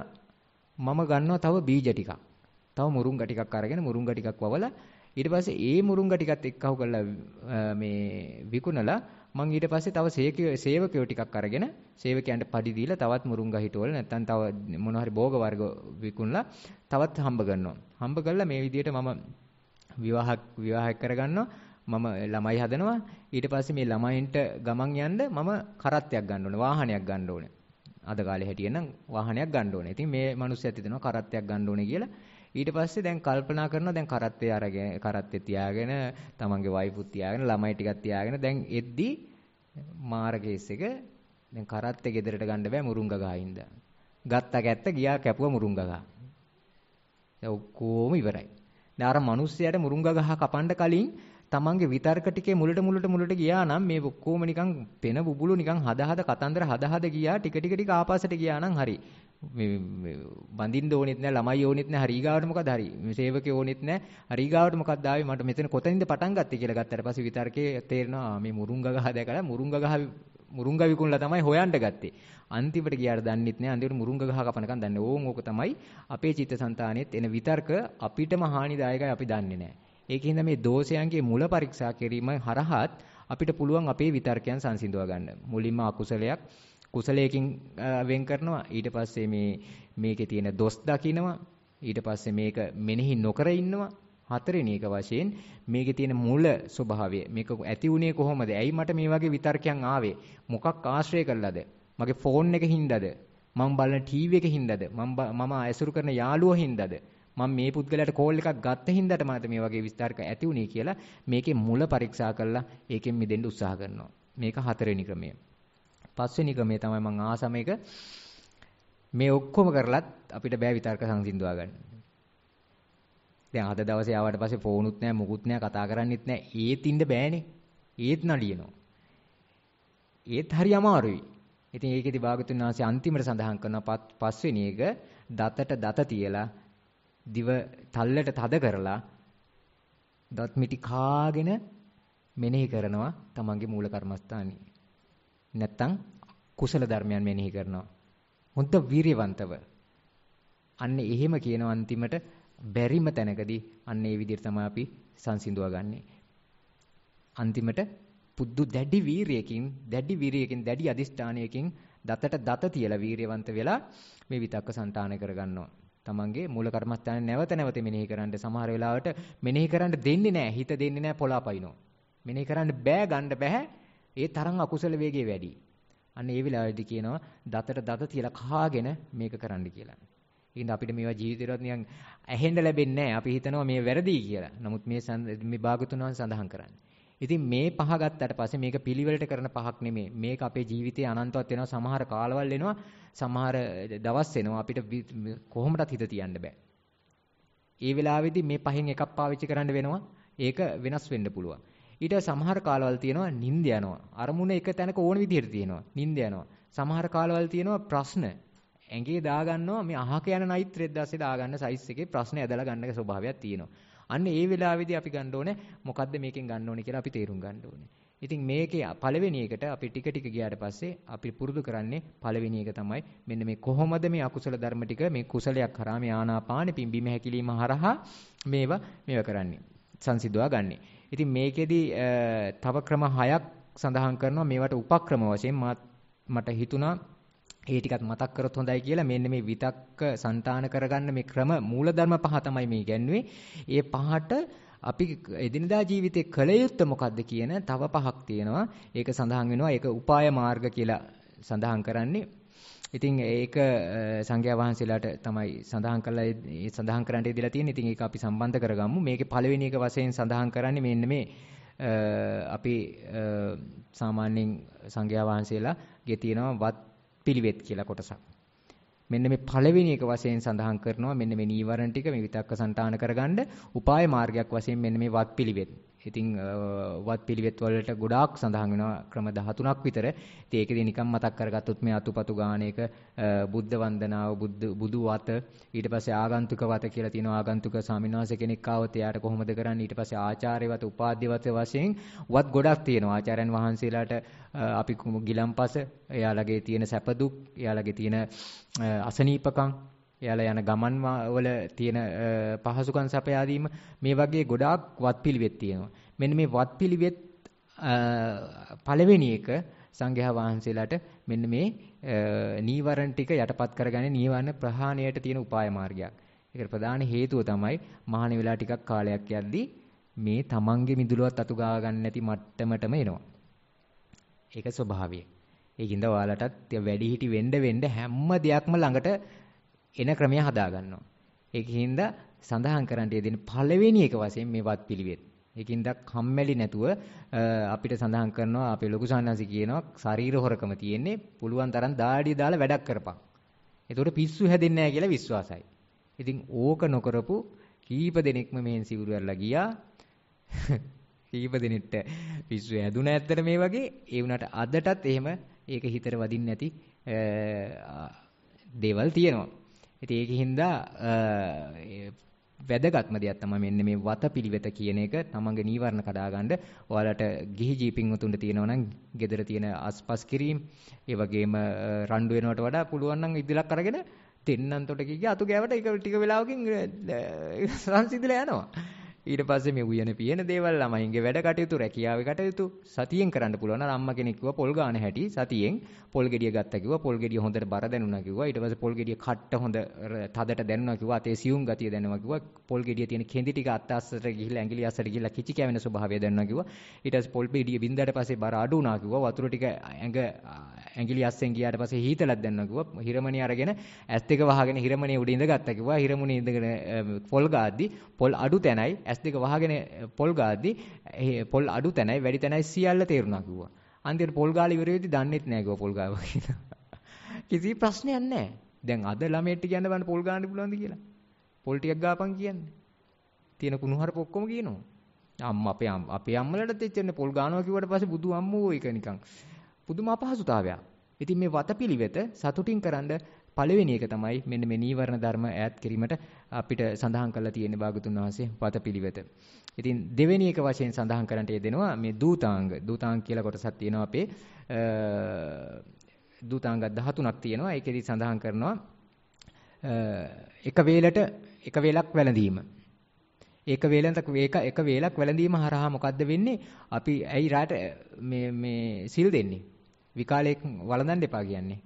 මම ගන්නවා තව බීජ ටිකක් තව මුරුංග ටිකක් අරගෙන මුරුංග ටිකක් වවලා ඊට පස්සේ ඒ මුරුංග ටිකත් එක්කහු කරලා මේ විකුණලා මම ඊට පස්සේ තව සේවකයෝ ටිකක් අරගෙන සේවකයන්ට පඩි දීලා තවත් මුරුංගා හිටවල නැත්නම් තව මොන හරි භෝග වර්ග විකුණලා තවත් හම්බ කරනවා. හම්බ කරලා මේ විදිහට මම විවාහක් විවාහයක් කරගන්නවා. මම ළමයි හදනවා. ඊට පස්සේ මේ ළමයින්ට ගමන් යන්න මම කරත්තයක් ගන්න ඕනේ. වාහනයක් ගන්න ඕනේ. අද කාලේ හැටියෙනම් වාහනයක් ගන්න ඕනේ. ඉතින් මේ මිනිස්සු ඇති දෙනවා කරත්තයක් ගන්න ඕනේ කියලා. ඊට පස්සේ දැන් කල්පනා කරනවා දැන් කරත්තේ අරගෙන කරත්තේ තියාගෙන තමන්ගේ වයිෆුත් තියාගෙන ළමයි ටිකක් තියාගෙන දැන් එද්දි මාර්ගේස් එක දැන් කරත්තේ ගෙදරට ගන්න බෑ මුරුංගා ගායින්ද. ගත්ත ගැත්ත ගියා කැපුවා මුරුංගා ගහ. දැන් ඔක්කොම ඉවරයි. දැන් අර මිනිස්සයාට මුරුංගා ගහ කපන්න කලින් තමන්ගේ විතර්ක ටිකේ මුලට මුලට මුලට ගියා නම් මේ ඔක්කොම නිකන් පෙන බුබුලු නිකන් හද හද කතන්දර හද හද ගියා ටික ටික ටික ආපස්සට ගියා නම් හරි මේ බඳින්න ඕනෙත් නැහැ ළමයි ඕනෙත් නැහැ හරි ගාවට මොකද හරි මේ සේවකේ ඕනෙත් නැහැ හරි ගාවට මොකක්ද ආවේ මට මෙතන කොතනින්ද පටන් ගත්තේ කියලා ගත්තාට පස්සේ විතර්කේ තේරෙනවා මේ මුරුංග ගහ දැකලා මුරුංග ගහ මුරුංග විකුණලා තමයි හොයන්න ගත්තේ. අන්තිමට ගියාට දන්නෙත් නෑ. අන්තිමට මුරුංග ගහ කපනකම් දන්නේ. ඕන් ඕක තමයි අපේ චිත්තසංතානෙත් එන විතර්ක අපිටම හානිදායකයි අපි දන්නේ නෑ. ඒකින්ද මේ දෝෂයන්ගේ මුල පරීක්ෂා කිරීම හරහත් අපිට පුළුවන් අපේ විතර්කයන් සංසිඳවා ගන්න. මුලින්ම අකුසලයක් කුසලයකින් වෙන් කරනවා ඊට පස්සේ මේ මේකේ තියෙන දොස් දකිනවා ඊට පස්සේ මේක මෙනෙහි නොකර ඉන්නවා හතරෙනි එක වශයෙන් මේකේ තියෙන මුල ස්වභාවය මේක ඇති උනේ කොහොමද ඇයි මට මේ වගේ විතර්කයන් ආවේ මොකක් ආශ්‍රය කළාද මගේ ෆෝන් එක හින්දාද මම බලන ටීවී එක හින්දාද මම මම ඇසුරු කරන යාළුවෝ හින්දාද මම මේ පුද්ගලයාට කෝල් එකක් ගත්ත හින්දාට මට මේ වගේ විස්තරක ඇති උනේ කියලා මේකේ මුල පරීක්ෂා කරලා ඒකෙන් මිදෙන්න උත්සාහ කරනවා මේක හතරෙනි ක්‍රමය පස්වෙනි ක්‍රමය තමයි මම ආසම එක මේ ඔක්කොම කරලත් අපිට බෑ විතර්ක සංසිඳවා ගන්න. දැන් අද දවසේ ආවට පස්සේ ෆෝනුත් නැහැ මුකුත් නැහැ කතා කරන්නෙත් නැහැ ඒත් ඉන්න බෑනේ. ඒත් නලියනවා. ඒත් හරි අමාරුයි. ඉතින් ඒකෙදි භාගතුන් වහන්සේ අන්තිමට සඳහන් කරනවා පස්වෙනි එක දතට දත තියලා දිව තල්ලට තද කරලා දත් මිටි කාගෙන මෙනෙහි කරනවා තමන්ගේ මූල කර්මස්ථානයේ. නැත්තම් කුසල ධර්මයන් මෙනෙහි කරනවා. හොඳ වීරියවන්තව. අන්න එහෙම කියන අන්තිමට බැරිම තැනකදී අන්න ඒ විදිහට තමයි අපි සංසිඳුවා ගන්නෙ. අන්තිමට පුදු දැඩි වීරියකින් දැඩි වීරියකින් දැඩි අදිෂ්ඨානයකින් දතට දත තියලා වීරියවන්ත වෙලා මේ විතක්ක సంతාන කරගන්නවා. තමන්ගේ මූල කර්මස්ථානේ නැවත නැවත මෙනෙහි කරන්න සමහර වෙලාවට මෙනෙහි කරන්න දෙන්නේ නැහැ හිත දෙන්නේ නැහැ පොළාපයින්නවා. මෙනෙහි කරන්න බෑ ගන්න බෑ ඒ තරම් අකුසල වේගය වැඩි. අන්න ඒ වෙලාවේදී කියනවා දතට දත තියලා කහාගෙන මේක කරන්න කියලා. ඉතින් අපිට මේවා ජීවිතේවත් නිකන් ඇහෙන්න ලැබෙන්නේ නැහැ. අපි හිතනවා මේ වැරදි කියලා. නමුත් මේ මේ භාගතුන් වහන්සේ සඳහන් කරන්නේ. ඉතින් මේ පහ ගත්තට පස්සේ මේක පිළිවෙලට කරන පහක් නෙමෙයි. මේක අපේ ජීවිතේ අනන්තවත් වෙනවා. සමහර කාලවල එනවා. සමහර දවස් එනවා. අපිට කොහොමදත් හිත තියන්න බෑ. ඒ වෙලාවේදී මේ පහෙන් එකක් පාවිච්චි කරන්න වෙනවා. ඒක වෙනස් වෙන්න පුළුවන්. ඊට සමහර කාලවල තියෙනවා නිින්ද යනවා. අරමුණ එක තැනක ඕන විදිහට තියෙනවා. නිින්ද යනවා. සමහර කාලවල තියෙනවා ප්‍රශ්න. ඇඟේ දාගන්නවා මේ අහක යන නයිත්‍රෙත් දැස්සේ දාගන්න සයිස් එකේ ප්‍රශ්න ඇදලා ගන්නක ස්වභාවයක් තියෙනවා. අන්න ඒ වෙලාවේදී අපි ගන්න ඕනේ මොකද්ද මේකෙන් ගන්න ඕනේ කියලා අපි තේරුම් ගන්න ඕනේ. ඉතින් මේකේ පළවෙනි එකට අපි ටික ටික ගියාට පස්සේ අපි පුරුදු කරන්නේ පළවෙනි එක තමයි මෙන්න මේ කොහොමද මේ අකුසල ධර්ම ටික මේ කුසලයක් කරා මේ ආනාපාන පිම්බීම හැකිලිම හරහා මේවා මේව කරන්නේ සංසිද්ධවා ගන්නේ. ඉතින් මේකෙදි තව ක්‍රම හයක් සඳහන් කරනවා මේවට උපක්‍රම වශයෙන් මට හිතුණා ඒ ටිකත් මතක් කරොත් හොඳයි කියලා මෙන්න මේ විතක්ක సంతාන කරගන්න මේ ක්‍රම මූලධර්ම පහ තමයි මේ ඉගැන්වුවේ. ඒ පහට අපි එදිනදා ජීවිතේ කළ යුත්තේ මොකද්ද කියන තව පහක් තියෙනවා. ඒක සඳහන් වෙනවා. ඒක උපාය මාර්ග කියලා සඳහන් කරන්නේ. ඉතින් ඒක සංඝයා වහන්සේලාට තමයි සඳහන් කරලා ඒ සඳහන් කරන්න ඉදලා තියෙන්නේ. ඉතින් ඒක අපි සම්බන්ධ කරගමු. මේකේ පළවෙනි එක වශයෙන් සඳහන් කරන්නේ මෙන්න මේ අපි සාමාන්‍යයෙන් සංඝයා වහන්සේලා ගේ තියෙනවා වත් පිළිවෙත් කියලා කොටසක්. මෙන්න මේ පළවෙනි එක වශයෙන් සඳහන් කරනවා මෙන්න මේ නීවරණ ටික මේ විතක්ක సంతාන කරගන්න උපාය මාර්ගයක් වශයෙන් මෙන්න මේ වත් පිළිවෙත්. ඉතින් වත් පිළිවෙත් වලට ගොඩාක් සඳහන් වෙනවා ක්‍රම 13ක් විතර. ඉතින් ඒකදී නිකන් මතක් කරගත්තොත් මේ අතුපතු ගාන එක බුද්ධ වන්දනාව බුදු බුදු වත ඊට පස්සේ ආගන්තුක වත කියලා තියෙනවා ආගන්තුක ස්වාමින්වහන්සේ කෙනෙක් ආවොත් එයාට කොහොමද කරන්නේ ඊට පස්සේ ආචාර්ය වත උපාධ්‍ය වත වශයෙන් වත් ගොඩක් තියෙනවා ආචාර්යන් වහන්සේලාට අපි ගිලම්පස එයාලගේ තියෙන සැප දුක් එයාලගේ තියෙන අසනීපකම් එයාලා යන ගමන් වල තියෙන පහසුකම් සපයා දීම මේ වගේ ගොඩාක් වත්පිළිවෙත් තියෙනවා. මෙන්න මේ වත්පිළිවෙත් පළවෙනි එක සංඝයා වහන්සේලාට මෙන්න මේ නීවරණ ටික යටපත් කරගන්නේ නීවරණ ප්‍රහාණයට තියෙන උපාය මාර්ගයක්. ඒකට ප්‍රධාන හේතුව තමයි මහාන වෙලා ටිකක් කාලයක් යද්දී මේ තමන්ගේ මිදුලවත් අතු ගා ගන්න නැති මට්ටමටම එනවා. ඒක ස්වභාවය. ඒකින්ද ඔයාලටත් වැඩිහිටි වෙන්න වෙන්න හැම දෙයක්ම ළඟට එන ක්‍රමය හදා ගන්නවා. ඒකින්ද සඳහන් කරන්න තියෙන පළවෙනි එක වශයෙන් මේවත් පිළිවෙත්. ඒකින්ද කම්මැලි නැතුව අපිට සඳහන් කරනවා අපේ ලොකු සාන්නාසි කියනවා ශරීර හොරකම තියෙන්නේ පුළුවන් තරම් දාඩිය දාලා වැඩක් කරපන්. ඒතකොට පිස්සු හැදෙන්නේ නැහැ කියලා විශ්වාසයි. ඉතින් ඕක නොකරපු කීප දෙනෙක්ම මෙහෙන් සිවුරු ඇරලා ගියා. කීප දෙනෙක්ට පිස්සු හැදුණ ඇත්තට මේ වගේ ඒ වුණාට අදටත් එහෙම ඒක හිතට වදින්නේ නැති දේවල් තියෙනවා. ඉතින් ඒකින්ද වැදගත්ම දෙයක් තමයි මෙන්න මේ වතපිලිවෙත කියන එක තමන්ගේ නීවරණ කඩා ගන්න. ඔයාලට ගිහි ජීපින් උතුන්ට තියෙනවා නම් gedara තියෙන අස්පස් කිරීම, ඒ වගේම රණ්ඩු වෙනවට වඩා පුළුවන් නම් ඉදිලක් අරගෙන තෙන්නන්තොට ගිහින් අතු ගෑවට ඒක ටික වෙලාවකින් සංසිඳිලා යනවා. ඊට පස්සේ මේ උයන පියන දේවල් ළමයින්ගේ වැඩ කටයුතු රැකියාවේ කටයුතු සතියෙන් කරන්න පුළුවන් නම් අම්මා කෙනෙක් කිව්වා පොල් ගන්න හැටි සතියෙන් පොල් ගෙඩිය ගත්තා කිව්වා පොල් ගෙඩිය හොඳට බර දැනුණා කිව්වා ඊට පස්සේ පොල් ගෙඩිය කට්ට හොඳ තදට දැනුණා කිව්වා අතේ සියුම් ගතිය දැනුණා කිව්වා පොල් ගෙඩිය තියෙන කෙඳි ටික අත අස්සට ගිහිලා ඇඟිලි අස්සට ගිහිලා කිචි කැවෙන ස්වභාවය දැනුණා කිව්වා ඊට පස්සේ පොල් ගෙඩිය බින්දාට පස්සේ බර අඩු වුණා කිව්වා වතුර ටික ඇඟ ඇඟිලි අස්සෙන් ගියාට පස්සේ හීතලක් දැනුණා කිව්වා හිරමණේ අරගෙන ඇස් දෙක වහගෙන හිරමණේ උඩ ඉඳගත්තා කිව්වා හිරමුණේ ඉඳගෙන පොල් ගාද්දි පොල් අඩු තැනයි ඇස් දෙක වහගෙන පොල් ගාද්දි පොල් අඩු තැනයි වැඩි තැනයි සියල්ල තේරුණා කිව්වා අන්තිමට පොල් ගාලා ඉවර වෙද්දි දන්නෙත් නෑ ගෝ පොල් ගාවා කියලා. කිසි ප්‍රශ්නයක් නෑ. දැන් අද ළමයට කියන්න බෑ පොල් ගාන්න පුළුවන්ද කියලා. පොල් ටිකක් ගාපන් කියන්නේ. තියෙන කුණු හරප ඔක්කොම කියනවා. අම්මා අපේ අපේ අම්මලට තෙච්චන්නේ පොල් ගානවා කිව්වට පස්සේ බුදු අම්මෝ ඒක නිකන්. පුදුම අපහසුතාවයක්. ඉතින් මේ වතපිලිවෙත සතුටින් කරන්ඩ පළවෙනි එක තමයි මෙන්න මේ නීවරණ ධර්ම ඈත් කිරීමට අපිට සඳහන් කරලා තියෙන භාගතුන් වහන්සේ පතපිලිවෙත. ඉතින් දෙවෙනි එක වශයෙන් සඳහන් කරන්නට යෙදෙනවා මේ දූතාංග. දූතාංග කියලා කොටසක් තියෙනවා අපේ දූතාංග 13ක් තියෙනවා. ඒකෙදි සඳහන් කරනවා එක වේලට එක වේලක් වැළඳීම. ඒක වේලන්තක ඒක එක වේලක් වැළඳීම හරහා මොකද්ද වෙන්නේ? අපි ඇයි රාට මේ මේ සිල් දෙන්නේ? විකාලයෙන් වළඳන්න එපා කියන්නේ.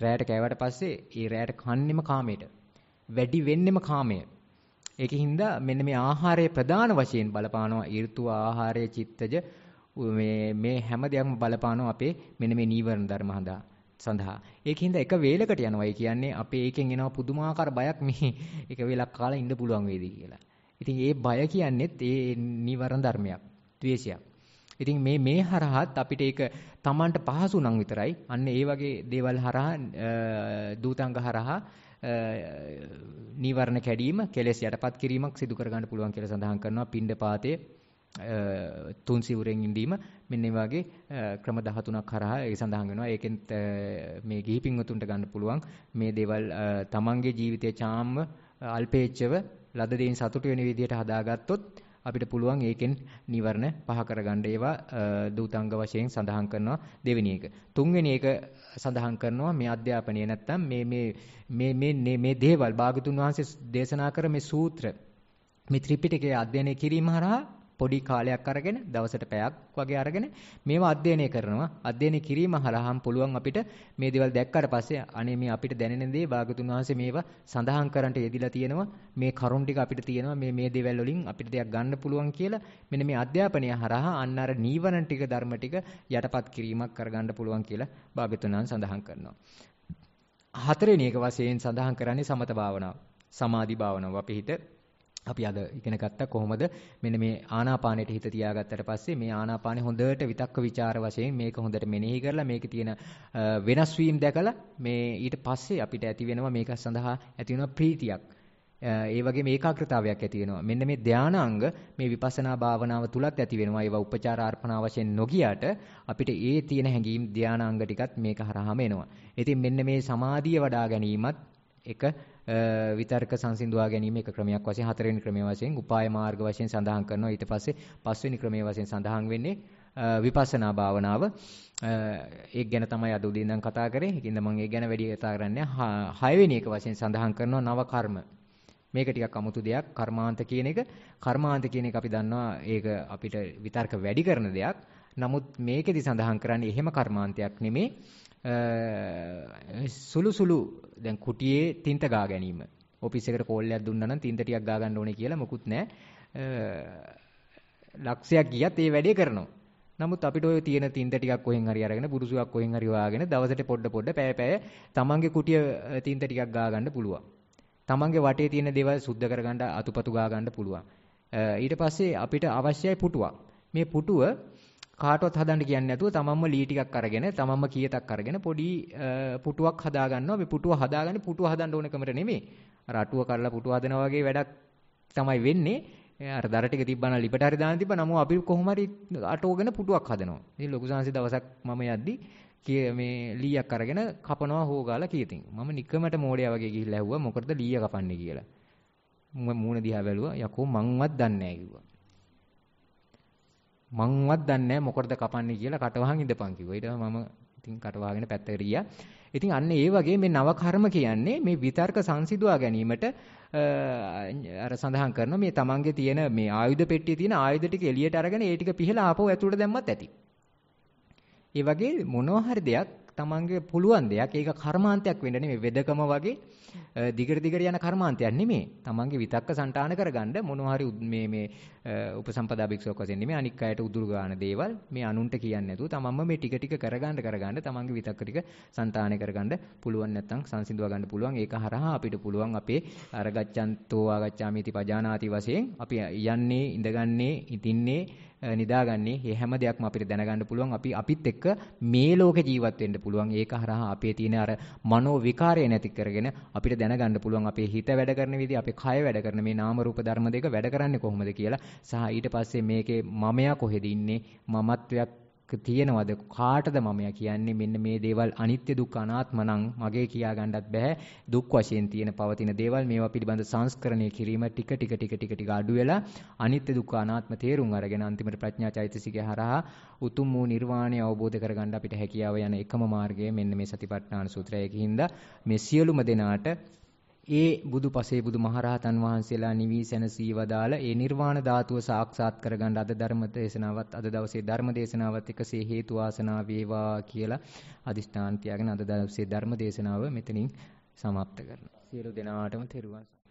රැයට කෑවට පස්සේ ඒ රැයට කන්නේම කාමයට. වැඩි වෙන්නෙම කාමය. ඒකින්ද මෙන්න මේ ආහාරයේ ප්‍රධාන වශයෙන් බලපානවා ඍතු ආහාරයේ චිත්තජ මේ මේ හැම දෙයක්ම බලපානවා අපේ මෙන්න මේ නීවරණ ධර්ම හඳා සඳහා. ඒකින්ද එක වේලකට යනවා. ඒ කියන්නේ අපේ ඒකෙන් එනවා පුදුමාකාර බයක් මේ එක වේලක් කාලා ඉන්න පුළුවන් වේවි කියලා. ඉතින් ඒ බය කියන්නේත් ඒ නීවරණ ධර්මයක්, ද්වේෂයක්. ඉතින් මේ මේ හරහත් අපිට ඒක Tamanට පහසු නම් විතරයි. අන්න ඒ වගේ දේවල් හරහා දූතංග හරහා නීවරණ කැඩීම, කෙලෙස් යටපත් කිරීමක් සිදු කරගන්න පුළුවන් කියලා සඳහන් කරනවා පින්ඩපාතයේ තුන් සිවුරෙන් ඉඳීම මෙන්න මේ වගේ ක්‍රම 13ක් හරහා ඒ සඳහන් වෙනවා. ඒකෙන් මේ ගිහිපින්වතුන්ට ගන්න පුළුවන් මේ දේවල් තමන්ගේ ජීවිතයේ චාම්ම අල්පේච්ඡව ලද දෙයින් සතුට වෙන විදිහට හදාගත්තොත් අපිට පුළුවන් ඒකෙන් නිවර්ණ පහ කරගන්න ඒවා දූතංග වශයෙන් සඳහන් කරනවා දෙවෙනි එක. තුන්වෙනි එක සඳහන් කරනවා මේ අධ්‍යාපනය නැත්තම් මේ මේ මේ මේ මේ දේවල් භාගතුන් වහන්සේ දේශනා කර මේ සූත්‍ර මේ ත්‍රිපිටකයේ අධ්‍යයනය කිරීම හරහා පොඩි කාලයක් අරගෙන දවසට පැයක් වගේ අරගෙන මේවා අධ්‍යයනය කරනවා. අධ්‍යයනය කිරීම හරහාම පුළුවන් අපිට මේ දේවල් දැක්කාට පස්සේ අනේ මේ අපිට දැනෙන දේ භාගතුන් වහන්සේ මේවා සඳහන් කරන්නට යෙදිලා තියෙනවා. මේ කරුණ ටික අපිට තියෙනවා. මේ මේ දේවල් වලින් අපිට දෙයක් ගන්න පුළුවන් කියලා මෙන්න මේ අධ්‍යාපනය හරහා අන්න අර නීවරණ ටික ධර්ම ටික යටපත් කිරීමක් කරගන්න පුළුවන් කියලා භාගතුන් වහන්සේ සඳහන් කරනවා. හතරවෙනි එක වශයෙන් සඳහන් කරන්නේ සමත භාවනාව. සමාධි භාවනාව. අපි හිත අපි අද ඉගෙන ගත්තා කොහොමද මෙන්න මේ ආනාපානෙට හිත තියාගත්තට පස්සේ මේ ආනාපානෙ හොඳට විතක්ක ਵਿਚාර වශයෙන් මේක හොඳට මෙනෙහි කරලා මේකේ තියෙන වෙනස් වීම දැකලා මේ ඊට පස්සේ අපිට ඇති වෙනවා මේක සඳහා ඇති වෙනවා ප්‍රීතියක් ඒ වගේම ඒකාග්‍රතාවයක් ඇති වෙනවා මෙන්න මේ ධානාංග මේ විපස්සනා භාවනාව තුලත් ඇති වෙනවා ඒවා උපචාර අර්පණා වශයෙන් නොගියට අපිට ඒ තියෙන හැඟීම් ධානාංග ටිකත් මේක හරහාම එනවා ඉතින් මෙන්න මේ සමාධිය වඩා ගැනීමත් එක විතර්ක සංසිඳුවා ගැනීම එක ක්‍රමයක් වශයෙන් හතරවෙනි ක්‍රමයේ වශයෙන් උපාය මාර්ග වශයෙන් සඳහන් කරනවා ඊට පස්සේ පස්වෙනි ක්‍රමයේ වශයෙන් සඳහන් වෙන්නේ විපස්සනා භාවනාව ඒක ගැන තමයි අද උදේ ඉඳන් කතා කරේ ඒකින්ද මම ඒ ගැන වැඩි කතා කරන්නේ හයවෙනි එක වශයෙන් සඳහන් කරනවා නව කර්ම මේක ටිකක් අමුතු දෙයක් කර්මාන්ත කියන එක කර්මාන්ත කියන එක අපි දන්නවා ඒක අපිට විතර්ක වැඩි කරන දෙයක් නමුත් මේකෙදි සඳහන් කරන්නේ එහෙම කර්මාන්තයක් නෙමෙයි සුළු සුළු දැන් කුටියේ තින්ත ගා ගැනීම. ඔෆිස් එකට කෝල් එකක් දුන්නා නම් තින්ත ටිකක් ගා ගන්න ඕනේ කියලා මොකුත් නැහැ. ලක්ෂයක් ගියත් ඒ වැඩේ කරනවා. නමුත් අපිට ඔය තියෙන තින්ත ටිකක් කොහෙන් හරි අරගෙන පුරුසුවක් කොහෙන් හරි හොයාගෙන දවසට පොඩ පොඩ පැය පැය තමන්ගේ කුටිය තින්ත ටිකක් ගා ගන්න පුළුවන්. තමන්ගේ වටේ තියෙන දේවල් සුද්ධ කරගන්න අතුපතු ගා ගන්න පුළුවන්. ඊට පස්සේ අපිට අවශ්‍යයි පුටුවක්. මේ පුටුව කාටවත් හදන්න කියන්නේ නැතුව තමන්ම ලී ටිකක් අරගෙන තමන්ම කීයටක් අරගෙන පොඩි පුටුවක් හදා ගන්නවා මේ පුටුව හදාගන්නේ පුටුව හදන්න ඕන කමර නෙමෙයි අර අටුව කරලා පුටුව හදනවා වගේ වැඩක් තමයි වෙන්නේ අර දර ටික තිබ්බනම් ලිපට හරි දාන්න තිබ්බනම් අපි කොහොම හරි අටෝගෙන පුටුවක් හදනවා. ඉතින් ලොකු සංසි දවසක් මම යද්දි මේ ලීයක් අරගෙන කපනවා හොගාලා කීතින්. මම නිකමට මෝඩයා වගේ ගිහිල්ලා ඇහුවා මොකටද ලීය කපන්නේ කියලා. මම මූණ දිහා බැලුවා. යකෝ මංවත් දන්නේ නැහැ කිව්වා. මංවත් දන්නේ නැහැ මොකටද කපන්නේ කියලා කටවහන් ඉඳපන් කිව්වා. ඊට මම ඉතින් කටවහගෙන පැත්තකට ගියා. ඉතින් අන්න ඒ වගේ මේ නව කර්ම කියන්නේ මේ විතර්ක සංසිඳුවා ගැනීමට අර සඳහන් කරන මේ තමන්ගේ තියෙන මේ ආයුධ පෙට්ටියේ තියෙන ආයුධ ටික එළියට අරගෙන ඒ ටික පිහලා ආපහු ඇතුළට දැම්මත් ඇති. ඒ වගේ මොනවා හරි දෙයක් තමන්ගේ පුළුවන් දෙයක්. ඒක කර්මාන්තයක් වෙන්න නෙමෙයි. වෙදකම වගේ දිගට දිගට යන කර්මාන්තයක් නෙමෙයි. තමන්ගේ විතක්ක సంతාන කරගන්න මොනවා හරි මේ මේ උපසම්පදා භික්ෂුවක් වශයෙන් නෙමෙයි අනික් අයට උදුරු ගන්න දේවල් මේ අනුන්ට කියන්නේ නැතුව තමන්ම මේ ටික ටික කරගන්න කරගන්න තමන්ගේ විතක්ක ටික సంతාන කරගන්න පුළුවන් නැත්නම් සංසිඳුවා ගන්න පුළුවන්. ඒක හරහා අපිට පුළුවන් අපේ අරගච්ඡන්තෝ ආගච්ඡාමිති පජානාති වශයෙන් අපි යන්නේ ඉඳගන්නේ ඉතින්නේ නිදාගන්නේ. මේ හැම දෙයක්ම අපිට දැනගන්න පුළුවන්. අපි අපිත් එක්ක මේ ලෝකේ ජීවත් වෙන්න පුළුවන්. ඒක හරහා අපේ තියෙන අර මනෝ විකාරය නැති කරගෙන අපිට දැනගන්න පුළුවන් අපේ හිත වැඩ කරන විදිහ, අපේ කය වැඩ කරන මේ නාම රූප ධර්ම දෙක වැඩ කරන්නේ කොහොමද කියලා. සහ ඊට පස්සේ මේකේ මමයා කොහෙද ඉන්නේ? මමත්වයක් තියෙනවද කාටද මම කියන්නේ මෙන්න මේ දේවල් අනිත්‍ය දුක්ඛ අනාත්ම නම් මගේ කියා ගන්නත් බෑ දුක් වශයෙන් තියෙන පවතින දේවල් මේවා පිළිබඳ සංස්කරණය කිරීම ටික ටික ටික ටික ටික අඩු වෙලා අනිත්‍ය දුක්ඛ අනාත්ම තේරුම් අරගෙන අන්තිමට ප්‍රඥා චෛතසිකය හරහා උතුම් වූ නිර්වාණය අවබෝධ කරගන්න අපිට හැකියාව යන එකම මාර්ගය මෙන්න මේ සතිපට්ඨාන සූත්‍රය. ඒකින්ද මේ සියලුම දෙනාට ඒ බුදුපසේ බුදුමහරහතන් වහන්සේලා නිවී සැනසී වදාළ ඒ නිර්වාණ ධාතුව සාක්ෂාත් කරගන්න අද ධර්ම දේශනාවත් අද දවසේ ධර්ම දේශනාවත් එකසේ හේතු වාසනා වේවා කියලා අදිෂ්ඨාන් තියාගෙන අද දවසේ ධර්ම දේශනාව මෙතනින් સમાપ્ત කරනවා. සියලු දෙනාටම තෙරුවන් සරණයි.